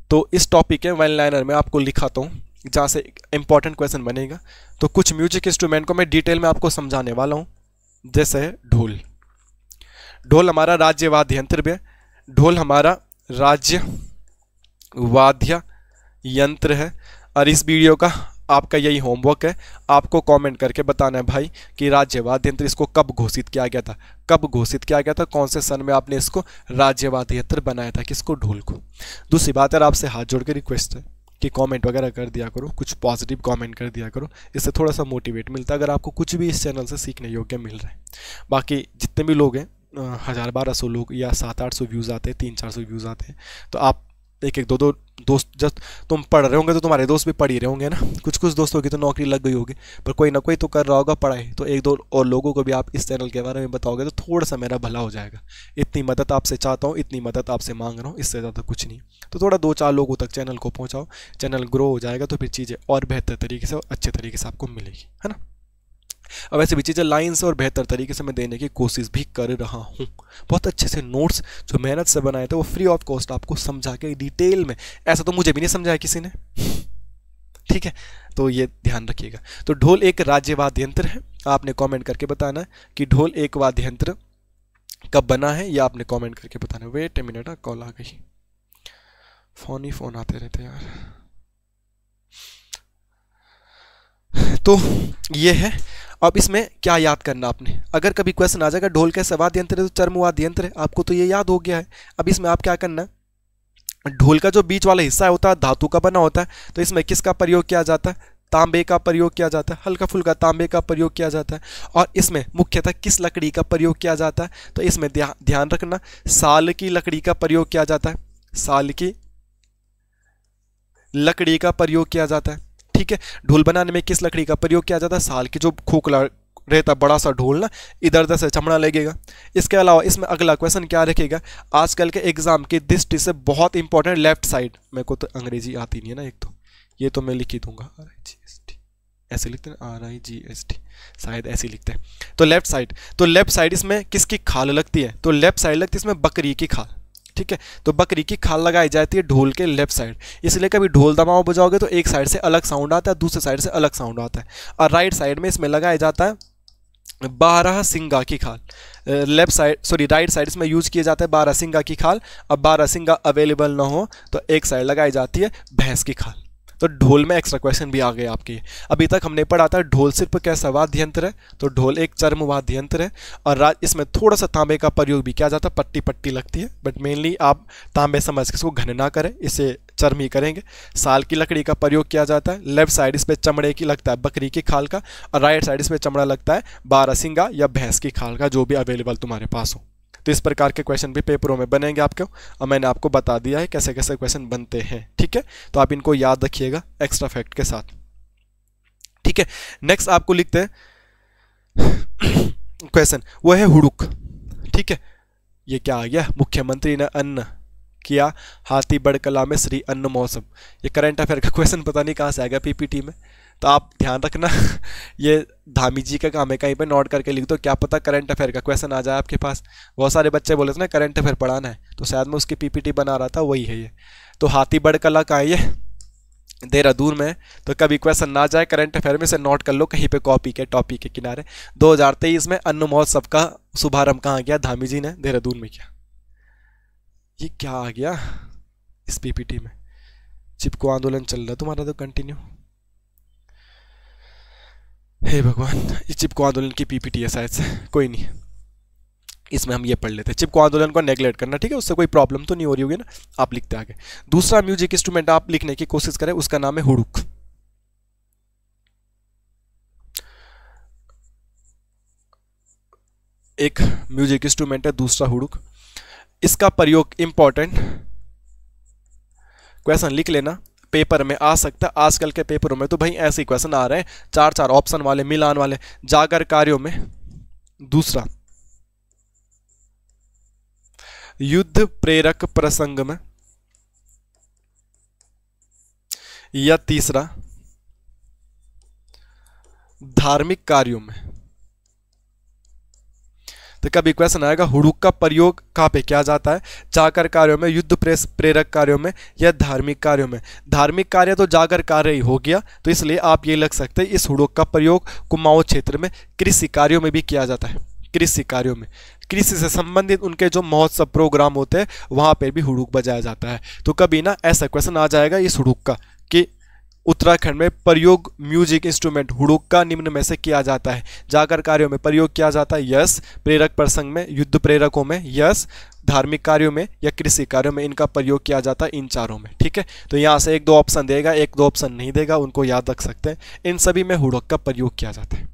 तो इस टॉपिक के वन लाइनर में आपको लिखाता हूँ जहाँ से इंपॉर्टेंट क्वेश्चन बनेगा तो कुछ म्यूजिक इंस्ट्रूमेंट को मैं डिटेल में आपको समझाने वाला हूँ जैसे ढोल ढोल हमारा राज्य वाद्य यंत्र है ढोल हमारा राज्य वाद्य यंत्र है और इस वीडियो का आपका यही होमवर्क है आपको कमेंट करके बताना है भाई कि राज्यवाद्य यंत्र इसको कब घोषित किया गया था कब घोषित किया गया था कौन से सन में आपने इसको राज्यवाद यंत्र बनाया था किसको ढोल को दूसरी बात यार आपसे हाथ जोड़ के रिक्वेस्ट है कि कमेंट वगैरह कर दिया करो कुछ पॉजिटिव कमेंट कर दिया करो इससे थोड़ा सा मोटिवेट मिलता है अगर आपको कुछ भी इस चैनल से सीखने योग्य मिल रहा है बाकी जितने भी लोग हैं हज़ार बारह सौ लोग या सात आठ सौ व्यूज़ आते हैं तीन चार सौ व्यूज़ आते हैं तो आप एक एक दो दो दोस्त जब तुम पढ़ रहे होंगे तो तुम्हारे दोस्त भी पढ़ ही रहे होंगे ना कुछ कुछ दोस्तों की तो नौकरी लग गई होगी पर कोई ना कोई तो कर रहा होगा पढ़ाई तो एक दो और लोगों को भी आप इस चैनल के बारे में बताओगे तो थोड़ा सा मेरा भला हो जाएगा इतनी मदद आपसे चाहता हूँ इतनी मदद आपसे मांग रहा हूँ इससे ज़्यादा कुछ नहीं तो थोड़ा दो चार लोगों तक चैनल को पहुँचाओ चैनल ग्रो हो जाएगा तो फिर चीज़ें और बेहतर तरीके से और अच्छे तरीके से आपको मिलेगी है ना अब ऐसे भी चीज़ें लाइन्स और बेहतर तरीके से मैं देने की कोशिश भी कर रहा हूँ बहुत अच्छे से नोट्स जो मेहनत से बनाए थे वो फ्री ऑफ कॉस्ट आपको समझा के डिटेल में ऐसा तो मुझे भी नहीं समझाया किसी ने ठीक है तो ये ध्यान रखिएगा तो ढोल एक राज्य वाद्य यंत्र है आपने कमेंट करके बताना कि ढोल एक वाद्य यंत्र कब बना है या आपने कमेंट करके बताना वेट ए मिनट कॉल आ गई फ़ोन ही फ़ोन आते रहते यार तो ये है अब इसमें क्या याद करना आपने अगर कभी क्वेश्चन आ जाएगा ढोल कैसे सवाद यंत्र है तो चर्मवाद यंत्र है आपको तो ये याद हो गया है अब इसमें आप क्या करना है ढोल का जो बीच वाला हिस्सा होता है धातु का बना होता है तो इसमें किसका प्रयोग किया जाता है तांबे का प्रयोग किया जाता है हल्का फुल्का तांबे का प्रयोग किया जाता है और इसमें मुख्यतः किस लकड़ी का प्रयोग किया जाता है तो इसमें ध्यान रखना साल की लकड़ी का प्रयोग किया जाता है साल की लकड़ी का प्रयोग किया जाता है ठीक है ढोल बनाने में किस लकड़ी का प्रयोग किया जाता है साल की जो खोखला रहता बड़ा सा ढोल ना इधर उधर से चमड़ा लगेगा इसके अलावा इसमें अगला क्वेश्चन क्या रखेगा आजकल के एग्जाम की दृष्टि से बहुत इंपॉर्टेंट लेफ्ट साइड मेरे को तो अंग्रेजी आती नहीं है ना एक तो ये तो मैं लिख ही दूंगा R I G S T ऐसे लिखते हैं R I G S T शायद ऐसे लिखते हैं तो लेफ्ट साइड तो लेफ्ट साइड इसमें किसकी खाल लगती है तो लेफ्ट साइड लगती है इसमें बकरी की खाल ठीक है तो बकरी की खाल लगाई जाती है ढोल के लेफ्ट साइड इसलिए कभी ढोल दबाव बजाओगे तो एक साइड से अलग साउंड आता है दूसरे साइड से अलग साउंड आता है और राइट साइड में इसमें लगाया जाता है बारह सिंगा की खाल left side sorry right side इसमें यूज़ किया जाता है बारह सिंगा की खाल अब बारह सिंगा अवेलेबल ना हो तो एक साइड लगाई जाती है भैंस की खाल तो ढोल में एक्स्ट्रा क्वेश्चन भी आ गए आपके अभी तक हमने पढ़ा था ढोल सिर्फ कैसा वाद्य यंत्र है तो ढोल एक चर्म वाद्य यंत्र है और इसमें थोड़ा सा तांबे का प्रयोग भी किया जाता है पट्टी पट्टी लगती है बट मेनली आप तांबे समझ के इसको घनना करें इसे चर्म ही करेंगे साल की लकड़ी का प्रयोग किया जाता है लेफ्ट साइड इस पर चमड़े की लगता है बकरी की खाल का और राइट साइड इस पर चमड़ा लगता है बारह या भैंस की खाल का जो भी अवेलेबल तुम्हारे पास हो तो इस प्रकार के क्वेश्चन भी पेपरों में बनेंगे आपके और मैंने आपको बता दिया है कैसे कैसे क्वेश्चन बनते हैं ठीक है तो आप इनको याद रखिएगा एक्स्ट्रा फैक्ट के साथ ठीक है नेक्स्ट आपको लिखते हैं क्वेश्चन वो है हुड़ुक ठीक है ये क्या आ गया मुख्यमंत्री ने अन्न किया हाथी बड़कला में श्री अन्न मौसम ये करंट अफेयर का क्वेश्चन पता नहीं कहाँ से आएगा पीपीटी में तो आप ध्यान रखना ये धामी जी का काम है कहीं पर नोट करके लिख दो क्या पता करंट अफेयर का क्वेश्चन आ जाए आपके पास बहुत सारे बच्चे बोले थे ना करंट अफेयर पढ़ाना है तो शायद मैं उसकी पीपीटी बना रहा था वही है ये तो बड़ कला का ये देहरादून में तो कभी क्वेश्चन ना जाए करंट अफेयर में से नोट कर लो कहीं पे कॉपी के टॉपिक के किनारे 2023 में अन्न महोत्सव का शुभारंभ कहाँ गया धामी जी ने देहरादून में किया ये क्या आ गया इस पीपीटी में चिपको आंदोलन चल रहा तुम्हारा तो कंटिन्यू हे भगवान ये चिपको आंदोलन की पीपीटी है शायद से कोई नहीं इसमें हम ये पढ़ लेते हैं चिपको आंदोलन को नेग्लेक्ट करना ठीक है उससे कोई प्रॉब्लम तो नहीं हो रही होगी ना आप लिखते आगे दूसरा म्यूजिक इंस्ट्रूमेंट आप लिखने की कोशिश करें उसका नाम है हुड़ुक एक म्यूजिक इंस्ट्रूमेंट है दूसरा हुड़ुक इसका प्रयोग इंपॉर्टेंट क्वेश्चन लिख लेना पेपर में आ सकता है आजकल के पेपरों में तो भाई ऐसे क्वेश्चन आ रहे हैं चार चार ऑप्शन वाले मिलान वाले जागर कार्यों में दूसरा युद्ध प्रेरक प्रसंग में या तीसरा धार्मिक कार्यों में तो कभी क्वेश्चन आएगा हुड़ूक का प्रयोग कहाँ पे किया जाता है जाकर कार्यों में युद्ध प्रेस प्रेरक कार्यों में या धार्मिक कार्यों में धार्मिक कार्य तो जाकर कार्य ही हो गया तो इसलिए आप ये लग सकते हैं इस हुड़ूक का प्रयोग कुमाऊँ क्षेत्र में कृषि कार्यों में भी किया जाता है कृषि कार्यों में कृषि से संबंधित उनके जो महोत्सव प्रोग्राम होते हैं वहाँ पर भी हुडुक बजाया जाता है तो कभी ना ऐसा क्वेश्चन आ जाएगा इस हुडुक का कि उत्तराखंड में प्रयोग म्यूजिक इंस्ट्रूमेंट हुडुक का निम्न में से किया जाता है जागर कार्यों में प्रयोग किया जाता है यस प्रेरक प्रसंग में युद्ध प्रेरकों में यस धार्मिक कार्यों में या कृषि कार्यों में इनका प्रयोग किया जाता है इन चारों में ठीक है तो यहाँ से एक दो ऑप्शन देगा एक दो ऑप्शन नहीं देगा उनको याद रख सकते हैं इन सभी में हुड़क का प्रयोग किया जाता है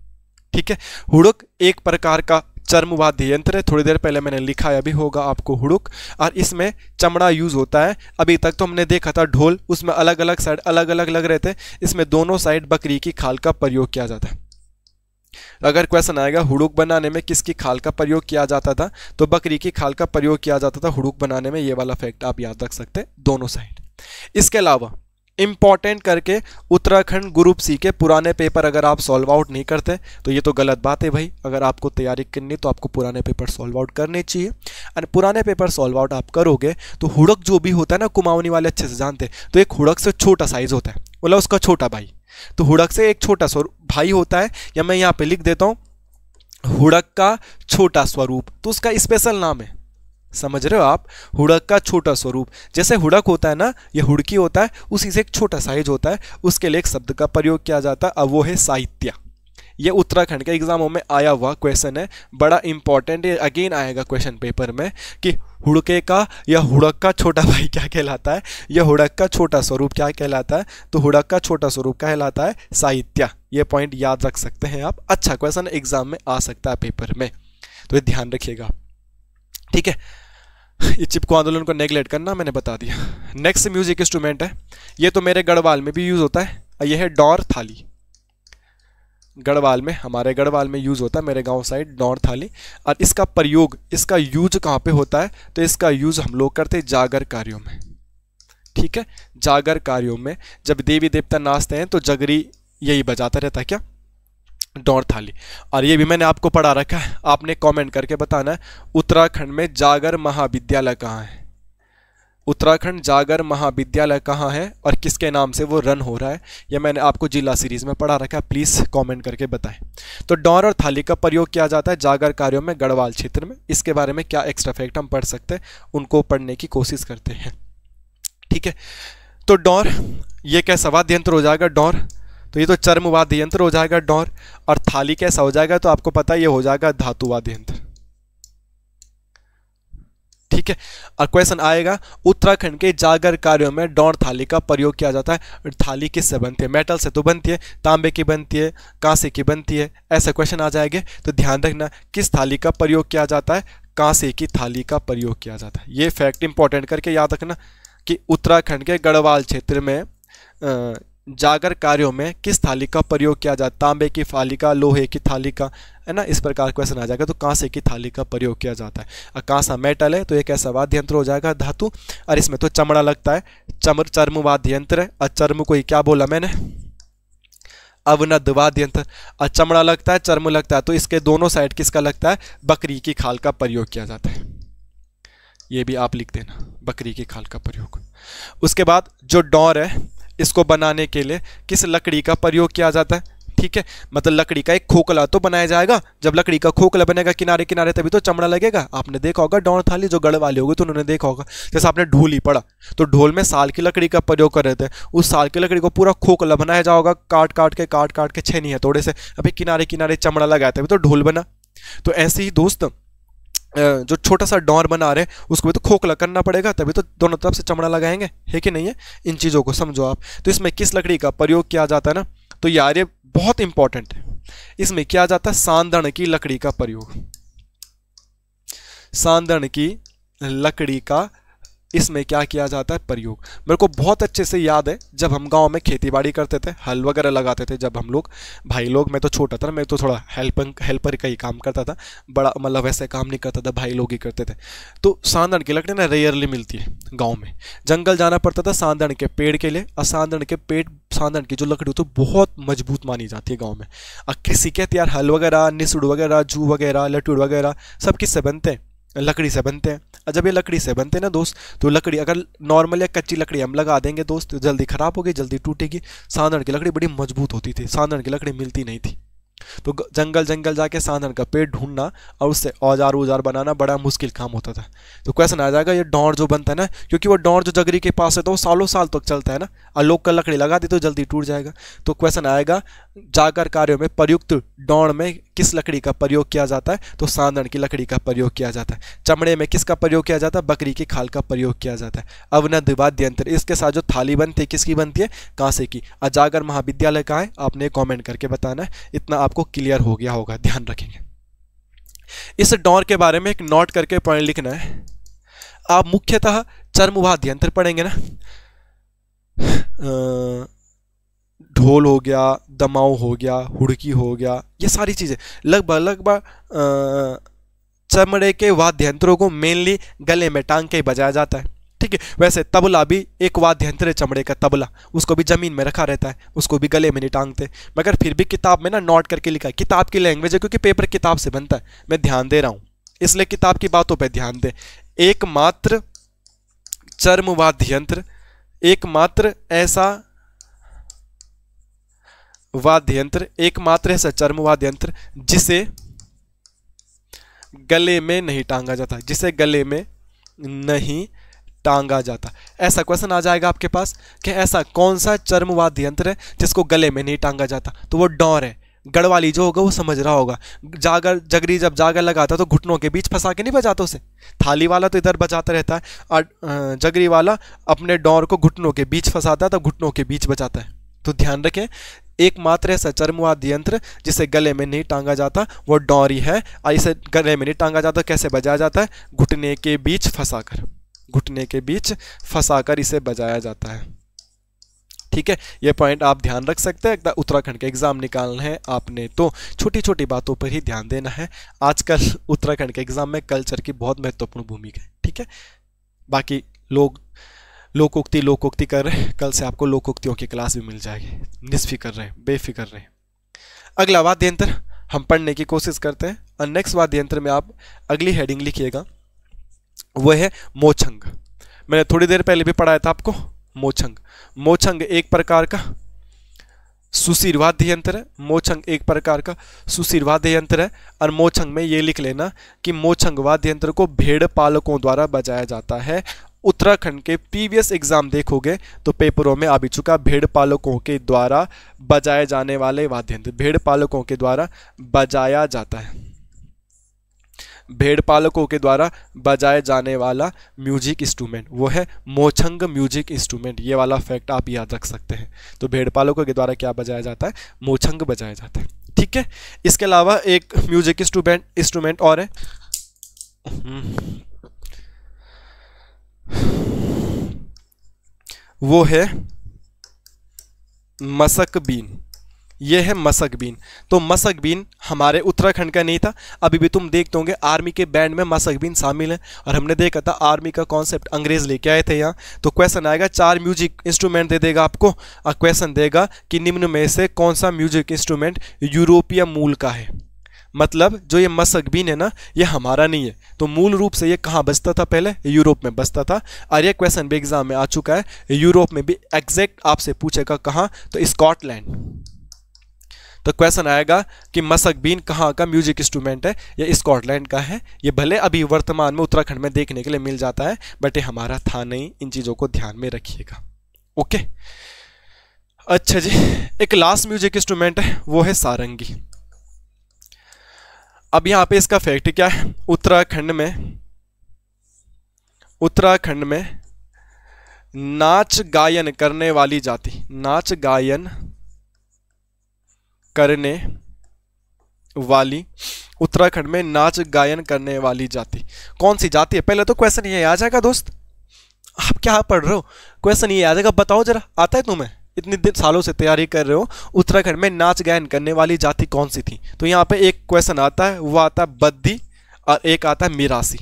ठीक है हुड़क एक प्रकार का चर्म वाद्य यंत्र थोड़ी देर पहले मैंने लिखा है अभी होगा आपको हुड़ुक और इसमें चमड़ा यूज़ होता है अभी तक तो हमने देखा था ढोल उसमें अलग अलग साइड अलग अलग लग रहे थे इसमें दोनों साइड बकरी की खाल का प्रयोग किया जाता है अगर क्वेश्चन आएगा हुड़ुक बनाने में किसकी खाल का प्रयोग किया जाता था तो बकरी की खाल का प्रयोग किया जाता था हुड़ुक बनाने में ये वाला फैक्ट आप याद रख सकते हैं दोनों साइड इसके अलावा इम्पॉर्टेंट करके उत्तराखंड ग्रुप सी के पुराने पेपर अगर आप सॉल्व आउट नहीं करते तो ये तो गलत बात है भाई अगर आपको तैयारी करनी तो आपको पुराने पेपर सॉल्व आउट करने चाहिए और पुराने पेपर सॉल्व आउट आप करोगे तो हुड़क जो भी होता है ना कुमाऊनी वाले अच्छे से जानते हैं तो एक हुड़क से छोटा साइज होता है बोला उसका छोटा भाई तो हुड़क से एक छोटा सा भाई होता है या मैं यहाँ पर लिख देता हूँ हुड़क का छोटा स्वरूप तो उसका स्पेशल नाम है समझ रहे हो आप हुड़क का छोटा स्वरूप जैसे हुड़क होता है ना ये हुड़की होता है उसी से एक छोटा साइज होता है उसके लिए एक शब्द का प्रयोग किया जाता है अब वो है साहित्य ये उत्तराखंड के एग्जामों में आया हुआ क्वेश्चन है बड़ा इंपॉर्टेंट अगेन आएगा क्वेश्चन पेपर में कि हुड़के का या हुड़क का छोटा भाई क्या कहलाता है या हुड़क का छोटा स्वरूप क्या कहलाता है तो हुड़क का छोटा स्वरूप कहलाता है साहित्य ये पॉइंट याद रख सकते हैं आप अच्छा क्वेश्चन एग्जाम में आ सकता है पेपर में तो ये ध्यान रखिएगा ठीक है ये चिपको आंदोलन को नेगलेक्ट करना मैंने बता दिया नेक्स्ट म्यूजिक इंस्ट्रूमेंट है ये तो मेरे गढ़वाल में भी यूज़ होता है यह है डॉर थाली गढ़वाल में हमारे गढ़वाल में यूज़ होता है मेरे गांव साइड डॉर थाली और इसका प्रयोग इसका यूज कहाँ पे होता है तो इसका यूज़ हम लोग करते हैं जागर कार्यों में ठीक है जागर कार्यों में जब देवी देवता नाचते हैं तो जगरी यही बजाता रहता है क्या डोर थाली और ये भी मैंने आपको पढ़ा रखा है आपने कमेंट करके बताना है उत्तराखंड में जागर महाविद्यालय कहाँ है उत्तराखंड जागर महाविद्यालय कहाँ है और किसके नाम से वो रन हो रहा है यह मैंने आपको जिला सीरीज़ में पढ़ा रखा है प्लीज़ कमेंट करके बताएं तो डॉर और थाली का प्रयोग किया जाता है जागर कार्यों में गढ़वाल क्षेत्र में इसके बारे में क्या एक्स्ट्रा फैक्ट हम पढ़ सकते हैं उनको पढ़ने की कोशिश करते हैं ठीक है तो डॉर ये कैसा वाद्य यंत्र हो जाएगा डॉर तो ये तो चर्मवादी यंत्र हो जाएगा डौर और थाली कैसा हो जाएगा तो आपको पता है ये हो जाएगा धातुवादी यंत्र ठीक है और क्वेश्चन आएगा उत्तराखंड के जागर कार्यों में डौर थाली का प्रयोग किया जाता है थाली किससे बनती है मेटल से तो बनती है तांबे की बनती है कांसे की बनती है ऐसे क्वेश्चन आ जाएंगे तो ध्यान रखना किस थाली का प्रयोग किया जाता है कांसे की थाली का प्रयोग किया जाता है ये फैक्ट इंपॉर्टेंट करके याद रखना कि उत्तराखंड के गढ़वाल क्षेत्र में जागर कार्यों में किस थाली का प्रयोग किया जाता तांबे की थाली का लोहे की थाली का है ना इस प्रकार क्वेश्चन आ जाएगा तो कांसे की थाली का प्रयोग किया जाता है और कांसा मेटल है तो एक ऐसा वाद्य यंत्र हो जाएगा धातु और इसमें तो चमड़ा लगता है चमर चर्म वाद्य यंत्र है और चर्म को ही क्या बोला मैंने अवनद वाद्य यंत्र और चमड़ा लगता है चर्म लगता है तो इसके दोनों साइड किसका लगता है बकरी की खाल का प्रयोग किया जाता है ये भी आप लिख देना बकरी की खाल का प्रयोग उसके बाद जो डौर है इसको बनाने के लिए किस लकड़ी का प्रयोग किया जाता है ठीक है मतलब लकड़ी का एक खोखला तो बनाया जाएगा जब लकड़ी का खोखला बनेगा किनारे किनारे तभी तो चमड़ा लगेगा आपने देखा होगा डौड़ थाली जो गढ़ वाली होगी तो उन्होंने देखा होगा जैसे आपने ढोल ही पड़ा तो ढोल में साल की लकड़ी का प्रयोग कर रहे थे उस साल की लकड़ी को पूरा खोखला बनाया जाओगा काट काट के काट काट के छेनी है थोड़े से अभी किनारे किनारे चमड़ा लगाया तभी तो ढोल बना तो ऐसे ही दोस्त जो छोटा सा डॉर बना रहे हैं उसको भी तो खोखला करना पड़ेगा तभी तो दोनों तरफ से चमड़ा लगाएंगे है कि नहीं है इन चीज़ों को समझो आप तो इसमें किस लकड़ी का प्रयोग किया जाता है ना तो यार ये बहुत इंपॉर्टेंट है इसमें किया जाता है सांदण की लकड़ी का प्रयोग सांदण की लकड़ी का इसमें क्या किया जाता है प्रयोग मेरे को बहुत अच्छे से याद है जब हम गाँव में खेती बाड़ी करते थे हल वगैरह लगाते थे जब हम लोग भाई लोग मैं तो छोटा था मैं तो थोड़ा हेल्प हेल्पर का ही काम करता था बड़ा मतलब वैसे काम नहीं करता था भाई लोग ही करते थे तो सांदण की लकड़ी ना रेयरली मिलती है गाँव में जंगल जाना पड़ता था सांदण के पेड़ के लिए और सांदण के पेड़ सांदण की जो लकड़ी होती है बहुत मजबूत मानी जाती है गाँव में और किसी के हथियार तो हल वगैरह निसुड़ वगैरह जू वगैरह लटूड़ वगैरह सब किससे बनते हैं लकड़ी से बनते हैं जब ये लकड़ी से बनते हैं ना दोस्त तो लकड़ी अगर नॉर्मल या कच्ची लकड़ी हम लगा देंगे दोस्त तो जल्दी ख़राब होगी जल्दी टूटेगी सानड़ की लकड़ी बड़ी मजबूत होती थी सानड़ की लकड़ी मिलती नहीं थी तो जंगल जंगल जाके साधन का पेड़ ढूंढना और उससे औजार उजार बनाना बड़ा मुश्किल काम होता था तो क्वेश्चन आ जाएगा ये डॉर जो बनता है ना क्योंकि वो डॉर जो जगरी के पास है तो वो सालों साल तक चलता है ना और लोग का लकड़ी लगा दी तो जल्दी टूट जाएगा तो क्वेश्चन आएगा जाकर कार्यों में प्रयुक्त डॉन में किस लकड़ी का प्रयोग किया जाता है तो साधन की लकड़ी का प्रयोग किया जाता है चमड़े में किसका प्रयोग किया जाता है बकरी की खाल का प्रयोग किया जाता है अवनद वाद्य यंत्र इसके साथ जो थाली बनती है किसकी बनती है कांसे की अजागर महाविद्यालय कहाँ है आपने कमेंट करके बताना है इतना आप आपको क्लियर हो गया होगा ध्यान रखेंगे इस डॉर के बारे में एक नोट करके पढ़ लिखना है आप मुख्यतः चर्मवाद्य यंत्र पढ़ेंगे ना ढोल हो गया दमाऊ हो गया हुड़की हो गया ये सारी चीज़ें लगभग लगभग चमड़े के वाद्य यंत्रों को मेनली गले में टांग के बजाया जाता है ठीक है वैसे तबला भी एक वाद्य है चमड़े का तबला उसको भी ज़मीन में रखा रहता है उसको भी गले में नहीं टांगते मगर फिर भी किताब में ना नोट करके लिखा है किताब की लैंग्वेज है क्योंकि पेपर किताब से बनता है मैं ध्यान दे रहा हूँ इसलिए किताब की बातों पर ध्यान दें एकमात्र चर्म यंत्र एकमात्र ऐसा यंत्र एकमात्र ऐसा चर्म यंत्र जिसे गले में नहीं टांगा जाता जिसे गले में नहीं टांगा जाता ऐसा क्वेश्चन आ जाएगा आपके पास कि ऐसा कौन सा चर्मवाद्य यंत्र है जिसको गले में नहीं टांगा जाता तो वो डौर है गढ़वाली जो होगा वो समझ रहा होगा जागर जगरी जब जागर लगाता तो घुटनों के बीच फंसा के नहीं बजाता उसे थाली वाला तो इधर बजाता रहता है और जगरी वाला अपने डौर को घुटनों के बीच फंसाता है तो घुटनों के बीच बजाता है तो ध्यान रखें एकमात्र ऐसा चर्मवाद यंत्र जिसे गले में नहीं टांगा जाता वो डौरी है और इसे गले में नहीं टांगा जाता कैसे बजाया जाता है घुटने के बीच फंसा कर घुटने के बीच फंसाकर इसे बजाया जाता है ठीक है ये पॉइंट आप ध्यान रख सकते हैं उत्तराखंड के एग्ज़ाम निकालने हैं आपने तो छोटी छोटी बातों पर ही ध्यान देना है आजकल उत्तराखंड के एग्ज़ाम में कल्चर की बहुत महत्वपूर्ण भूमिका है ठीक है बाकी लोग लोकोक्ति लोकोक्ति कर रहे हैं कल से आपको लोकोक्तियों की क्लास भी मिल जाएगी निस्फिक्र रहें बेफिक्र रहें अगला वाद्य यंत्र हम पढ़ने की कोशिश करते हैं और नेक्स्ट वाद्य यंत्र में आप अगली हेडिंग लिखिएगा वह है मोछंग मैंने थोड़ी देर पहले भी पढ़ाया था आपको मोछंग मोछंग एक प्रकार का सुशीर्वाद यंत्र है मोछंग एक प्रकार का सुशीर्वाद यंत्र है और मोछंग में ये लिख लेना कि मोछंग वाद्य यंत्र को भेड़ पालकों द्वारा बजाया जाता है उत्तराखंड के प्रीवियस एग्जाम देखोगे तो पेपरों में आ भी चुका भेड़ पालकों के द्वारा बजाए जाने वाले वाद्य यंत्र भेड़ पालकों के द्वारा बजाया जाता है भेड़ पालकों के द्वारा बजाए जाने वाला म्यूजिक इंस्ट्रूमेंट वो है मोछंग म्यूजिक इंस्ट्रूमेंट ये वाला फैक्ट आप याद रख सकते हैं तो भेड़ पालकों के द्वारा क्या बजाया जाता है मोछंग बजाया जाता है ठीक है इसके अलावा एक म्यूजिक इंस्ट्रूमेंट इंस्ट्रूमेंट और है वो है मसक बीन ये है मसक बीन तो मसक बीन हमारे उत्तराखंड का नहीं था अभी भी तुम देखते होंगे आर्मी के बैंड में मसक बीन शामिल है और हमने देखा था आर्मी का कॉन्सेप्ट अंग्रेज लेके आए थे यहाँ तो क्वेश्चन आएगा चार म्यूजिक इंस्ट्रूमेंट दे देगा आपको और क्वेश्चन देगा कि निम्न में से कौन सा म्यूजिक इंस्ट्रूमेंट यूरोपीय मूल का है मतलब जो ये बीन है ना ये हमारा नहीं है तो मूल रूप से ये कहाँ बसता था पहले यूरोप में बसता था और ये क्वेश्चन भी एग्जाम में आ चुका है यूरोप में भी एग्जैक्ट आपसे पूछेगा कहाँ तो स्कॉटलैंड तो क्वेश्चन आएगा कि मसकबीन कहाँ का म्यूजिक इंस्ट्रूमेंट है या स्कॉटलैंड का है ये भले अभी वर्तमान में उत्तराखंड में देखने के लिए मिल जाता है बट ये हमारा था नहीं इन चीज़ों को ध्यान में रखिएगा ओके अच्छा जी एक लास्ट म्यूजिक इंस्ट्रूमेंट है वो है सारंगी अब यहाँ पे इसका फैक्ट क्या है उत्तराखंड में उत्तराखंड में नाच गायन करने वाली जाति नाच गायन करने वाली उत्तराखंड में नाच गायन करने वाली जाति कौन सी जाति है पहले तो क्वेश्चन ये आ जाएगा दोस्त आप क्या पढ़ रहे हो क्वेश्चन ये आ जाएगा बताओ जरा आता है तुम्हें इतने दिन सालों से तैयारी कर रहे हो उत्तराखंड में नाच गायन करने वाली जाति कौन सी थी तो यहाँ पे एक क्वेश्चन आता है वो आता है बद्दी और एक आता है मिरासी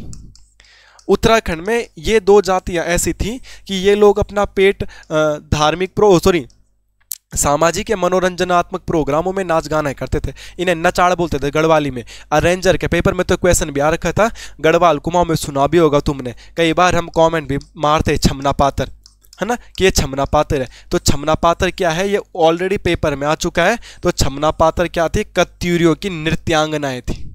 उत्तराखंड में ये दो जातियाँ ऐसी थी कि ये लोग अपना पेट धार्मिक प्रो सॉरी सामाजिक या मनोरंजनात्मक प्रोग्रामों में नाच गाना करते थे इन्हें नचाड़ बोलते थे गढ़वाली में अरेंजर के पेपर में तो क्वेश्चन भी आ रखा था गढ़वाल कुमाऊं में सुना भी होगा तुमने कई बार हम कमेंट भी मारते छमना पात्र है ना कि ये छमना पात्र है तो छमना पात्र क्या है ये ऑलरेडी पेपर में आ चुका है तो छमना पात्र क्या थी कत्यूरियों की नृत्यांगनाएँ थी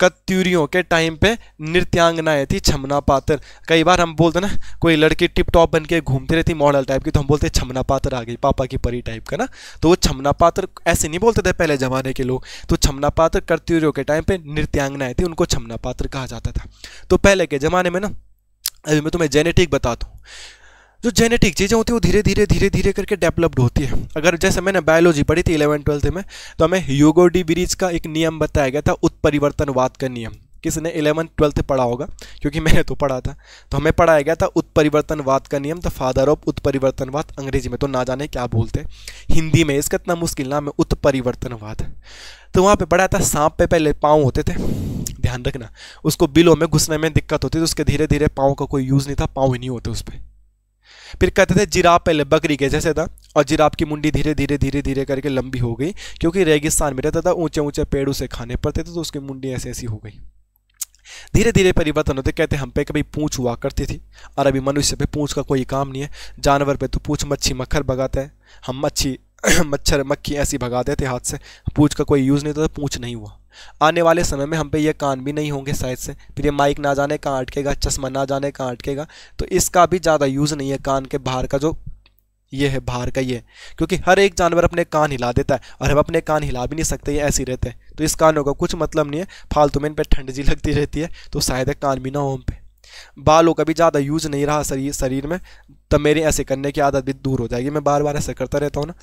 कत्यूरियों के टाइम पे नृत्यांगनाएं थी छमना पात्र कई बार हम बोलते ना कोई लड़की टिप टॉप बन के घूमती रहती मॉडल टाइप की तो हम बोलते छमना पात्र आ गई पापा की परी टाइप का ना तो वो छमना पात्र ऐसे नहीं बोलते थे पहले ज़माने के लोग तो छमना पात्र कत्यूरियों के टाइम पे नृत्यांगनाएं थी उनको छमना पात्र कहा जाता था तो पहले के ज़माने में ना अभी मैं तुम्हें जेनेटिक बताता हूँ जो जेनेटिक चीज़ें होती हैं वो धीरे धीरे धीरे धीरे करके डेवलप्ड होती है अगर जैसे मैंने बायोलॉजी पढ़ी थी इलेवन ट्वेल्थ में तो हमें योगो डी ब्रिज का एक नियम बताया गया था उत्परिवर्तनवाद का नियम किसने इलेवन ट्वेल्थ पढ़ा होगा क्योंकि मैंने तो पढ़ा था तो हमें पढ़ाया गया था उत्परिवर्तनवाद का नियम था फादर ऑफ उत्परिवर्तनवाद अंग्रेजी में तो ना जाने क्या बोलते हिंदी में इसका इतना मुश्किल नाम है उत्परिवर्तनवाद तो वहाँ पर पढ़ाया था सांप पे पहले पाँव होते थे ध्यान रखना उसको बिलों में घुसने में दिक्कत होती थी तो उसके धीरे धीरे पाँव का कोई यूज़ नहीं था पाँव ही नहीं होते उस पर फिर कहते थे जिराब पहले बकरी के जैसे था और जिराब की मुंडी धीरे धीरे धीरे धीरे करके लंबी हो गई क्योंकि रेगिस्तान में रहता था ऊंचे ऊंचे पेड़ उसे खाने पड़ते थे तो उसकी मुंडी ऐसी ऐसी हो गई धीरे धीरे परिवर्तन होते कहते हम पे कभी पूछ हुआ करती थी और अभी मनुष्य पे पूछ का कोई काम नहीं है जानवर पे तो पूछ मच्छी मक्खर बगाते है हम मच्छी मच्छर मक्खी ऐसी भगा देते हाथ से पूछ का कोई यूज़ नहीं होता तो पूछ नहीं हुआ आने वाले समय में हम पे ये कान भी नहीं होंगे शायद से फिर ये माइक ना जाने कहाँ अटकेगा चश्मा ना जाने कहाँ अटकेगा तो इसका भी ज़्यादा यूज़ नहीं है कान के बाहर का जो ये है बाहर का ये क्योंकि हर एक जानवर अपने कान हिला देता है और हम अपने कान हिला भी नहीं सकते ये ऐसे ही रहते हैं तो इस कानों का कुछ मतलब नहीं है फालतू में इन पर ठंड जी लगती रहती है तो शायद कान भी ना हो हम पे बालों का भी ज़्यादा यूज़ नहीं रहा शरीर शरीर में तब मेरी ऐसे करने की आदत भी दूर हो जाएगी मैं बार बार ऐसे करता रहता हूँ ना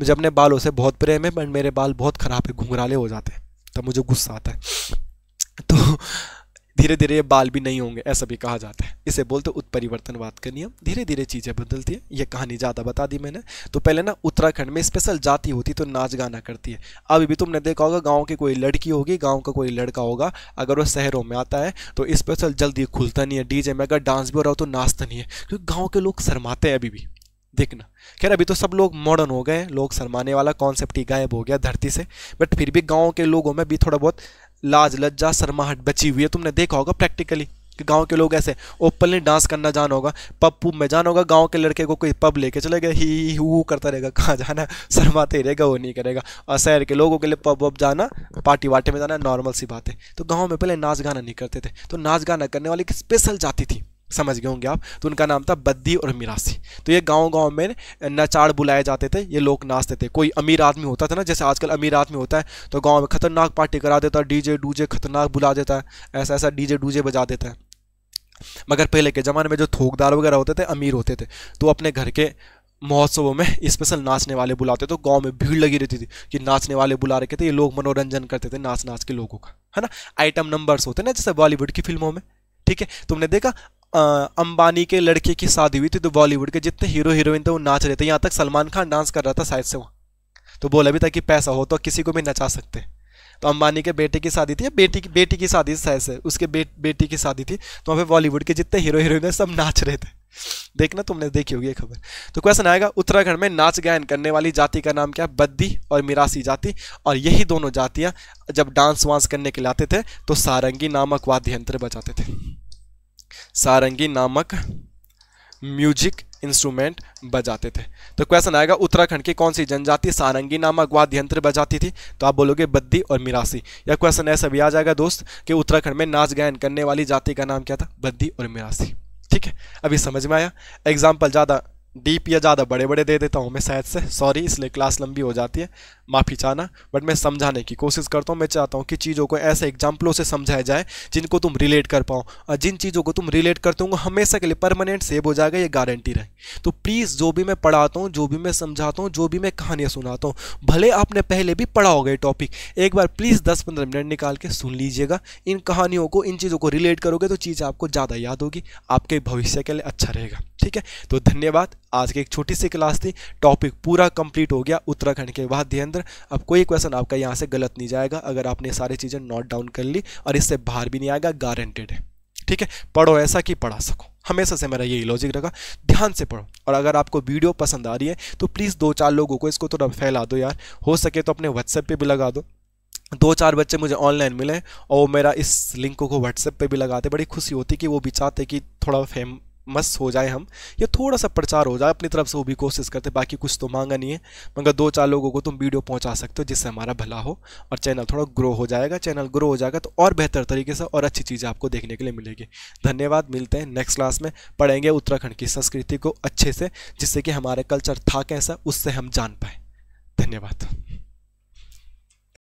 मुझे अपने बालों से बहुत प्रेम है बट मेरे बाल बहुत ख़राब है घुंघराले हो जाते हैं तब तो मुझे गुस्सा आता है तो धीरे धीरे ये बाल भी नहीं होंगे ऐसा भी कहा जाता है इसे बोलते उत्परिवर्तनवाद का नियम धीरे धीरे चीज़ें बदलती है ये कहानी ज़्यादा बता दी मैंने तो पहले ना उत्तराखंड में स्पेशल जाति होती तो नाच गाना करती है अभी भी तुमने देखा होगा गाँव की कोई लड़की होगी गाँव का कोई लड़का होगा अगर वो शहरों में आता है तो स्पेशल जल्दी खुलता नहीं है डीजे में अगर डांस भी हो रहा हो तो नाचता नहीं है क्योंकि गाँव के लोग शर्माते हैं अभी भी देखना खैर अभी तो सब लोग मॉडर्न हो गए लोग शरमाने वाला कॉन्सेप्ट ही गायब हो गया धरती से बट फिर भी गाँव के लोगों में भी थोड़ा बहुत लाज लज्जा सरमाहट बची हुई है तुमने देखा होगा प्रैक्टिकली कि गांव के लोग ऐसे ओपनली डांस करना जान होगा पब पुब में जान होगा गांव के लड़के को कोई पब लेके चले गए ही हु करता रहेगा कहाँ जाना शर्माते ही रहेगा वो नहीं करेगा और शहर के लोगों के लिए पब वब जाना पार्टी वार्टी में जाना नॉर्मल सी बात है तो गाँव में पहले नाच गाना नहीं करते थे तो नाच गाना करने वाली एक स्पेशल जाति थी समझ गए होंगे आप तो उनका नाम था बद्दी और मिरासी तो ये गांव गांव में नचाड़ बुलाए जाते थे ये लोग नाचते थे कोई अमीर आदमी होता था ना जैसे आजकल अमीर आदमी होता है तो गाँव में खतरनाक पार्टी करा देता है डीजे डूजे खतरनाक बुला देता है ऐसा ऐसा डीजे डूजे बजा देता है मगर पहले के ज़माने में जो थोकदार वगैरह होते थे अमीर होते थे तो अपने घर के महोत्सवों में स्पेशल नाचने वाले बुलाते तो गांव में भीड़ लगी रहती थी कि नाचने वाले बुला रखे थे ये लोग मनोरंजन करते थे नाच नाच के लोगों का है ना आइटम नंबर्स होते ना जैसे बॉलीवुड की फिल्मों में ठीक है तुमने देखा अंबानी के लड़के की शादी हुई थी तो बॉलीवुड के जितने हीरो हीरोइन थे वो नाच रहे थे यहाँ तक सलमान खान डांस कर रहा था शायद से वो तो बोला अभी था कि पैसा हो तो किसी को भी नचा सकते तो अंबानी के बेटे की शादी थी या बेटी की बेटी की शादी शायद से उसके बे, बेटी की शादी थी तो वहाँ पे बॉलीवुड के जितने हीरो हीरोइन थे सब नाच रहे थे देखना तुमने देखी होगी ये खबर तो क्वेश्चन आएगा उत्तराखंड में नाच गायन करने वाली जाति का नाम क्या है बद्दी और मिरासी जाति और यही दोनों जातियाँ जब डांस वांस करने के लिए आते थे तो सारंगी नामक वाद्य यंत्र बजाते थे सारंगी नामक म्यूजिक इंस्ट्रूमेंट बजाते थे तो क्वेश्चन आएगा उत्तराखंड की कौन सी जनजाति सारंगी नामक वाद्य यंत्र बजाती थी तो आप बोलोगे बद्दी और मिरासी यह क्वेश्चन ऐसा भी आ जाएगा दोस्त कि उत्तराखंड में नाच गायन करने वाली जाति का नाम क्या था बद्दी और मिरासी ठीक है अभी समझ में आया एग्जाम्पल ज़्यादा डीप या ज़्यादा बड़े बड़े दे देता हूँ मैं शायद से सॉरी इसलिए क्लास लंबी हो जाती है माफ़ी चाहना बट मैं समझाने की कोशिश करता हूँ मैं चाहता हूँ कि चीज़ों को ऐसे एग्जाम्पलों से समझाया जाए जिनको तुम रिलेट कर पाओ और जिन चीज़ों को तुम रिलेट करते हो हमेशा के लिए परमानेंट सेव हो जाएगा ये गारंटी रहे तो प्लीज़ जो भी मैं पढ़ाता हूँ जो भी मैं समझाता हूँ जो भी मैं कहानियाँ सुनाता हूँ भले आपने पहले भी पढ़ा होगा ये टॉपिक एक बार प्लीज़ दस पंद्रह मिनट निकाल के सुन लीजिएगा इन कहानियों को इन चीज़ों को रिलेट करोगे तो चीज़ आपको ज़्यादा याद होगी आपके भविष्य के लिए अच्छा रहेगा ठीक है तो धन्यवाद आज की एक छोटी सी क्लास थी टॉपिक पूरा कंप्लीट हो गया उत्तराखंड के बाद धीरेन्द्र अब कोई क्वेश्चन आपका यहाँ से गलत नहीं जाएगा अगर आपने सारी चीज़ें नोट डाउन कर ली और इससे बाहर भी नहीं आएगा गारंटेड है ठीक है पढ़ो ऐसा कि पढ़ा सको हमेशा से मेरा यही लॉजिक रखा ध्यान से पढ़ो और अगर आपको वीडियो पसंद आ रही है तो प्लीज़ दो चार लोगों को इसको थोड़ा फैला दो यार हो सके तो अपने व्हाट्सएप पर भी लगा दो दो चार बच्चे मुझे ऑनलाइन मिले और मेरा इस लिंक को व्हाट्सएप पे भी लगाते बड़ी खुशी होती कि वो भी चाहते कि थोड़ा फेम मस्त हो जाए हम या थोड़ा सा प्रचार हो जाए अपनी तरफ से वो भी कोशिश करते बाकी कुछ तो मांगा नहीं है मगर दो चार लोगों को तुम वीडियो पहुंचा सकते हो जिससे हमारा भला हो और चैनल थोड़ा ग्रो हो जाएगा चैनल ग्रो हो जाएगा तो और बेहतर तरीके से और अच्छी चीज़ें आपको देखने के लिए मिलेगी धन्यवाद मिलते हैं नेक्स्ट क्लास में पढ़ेंगे उत्तराखंड की संस्कृति को अच्छे से जिससे कि हमारा कल्चर था कैसा उससे हम जान पाए धन्यवाद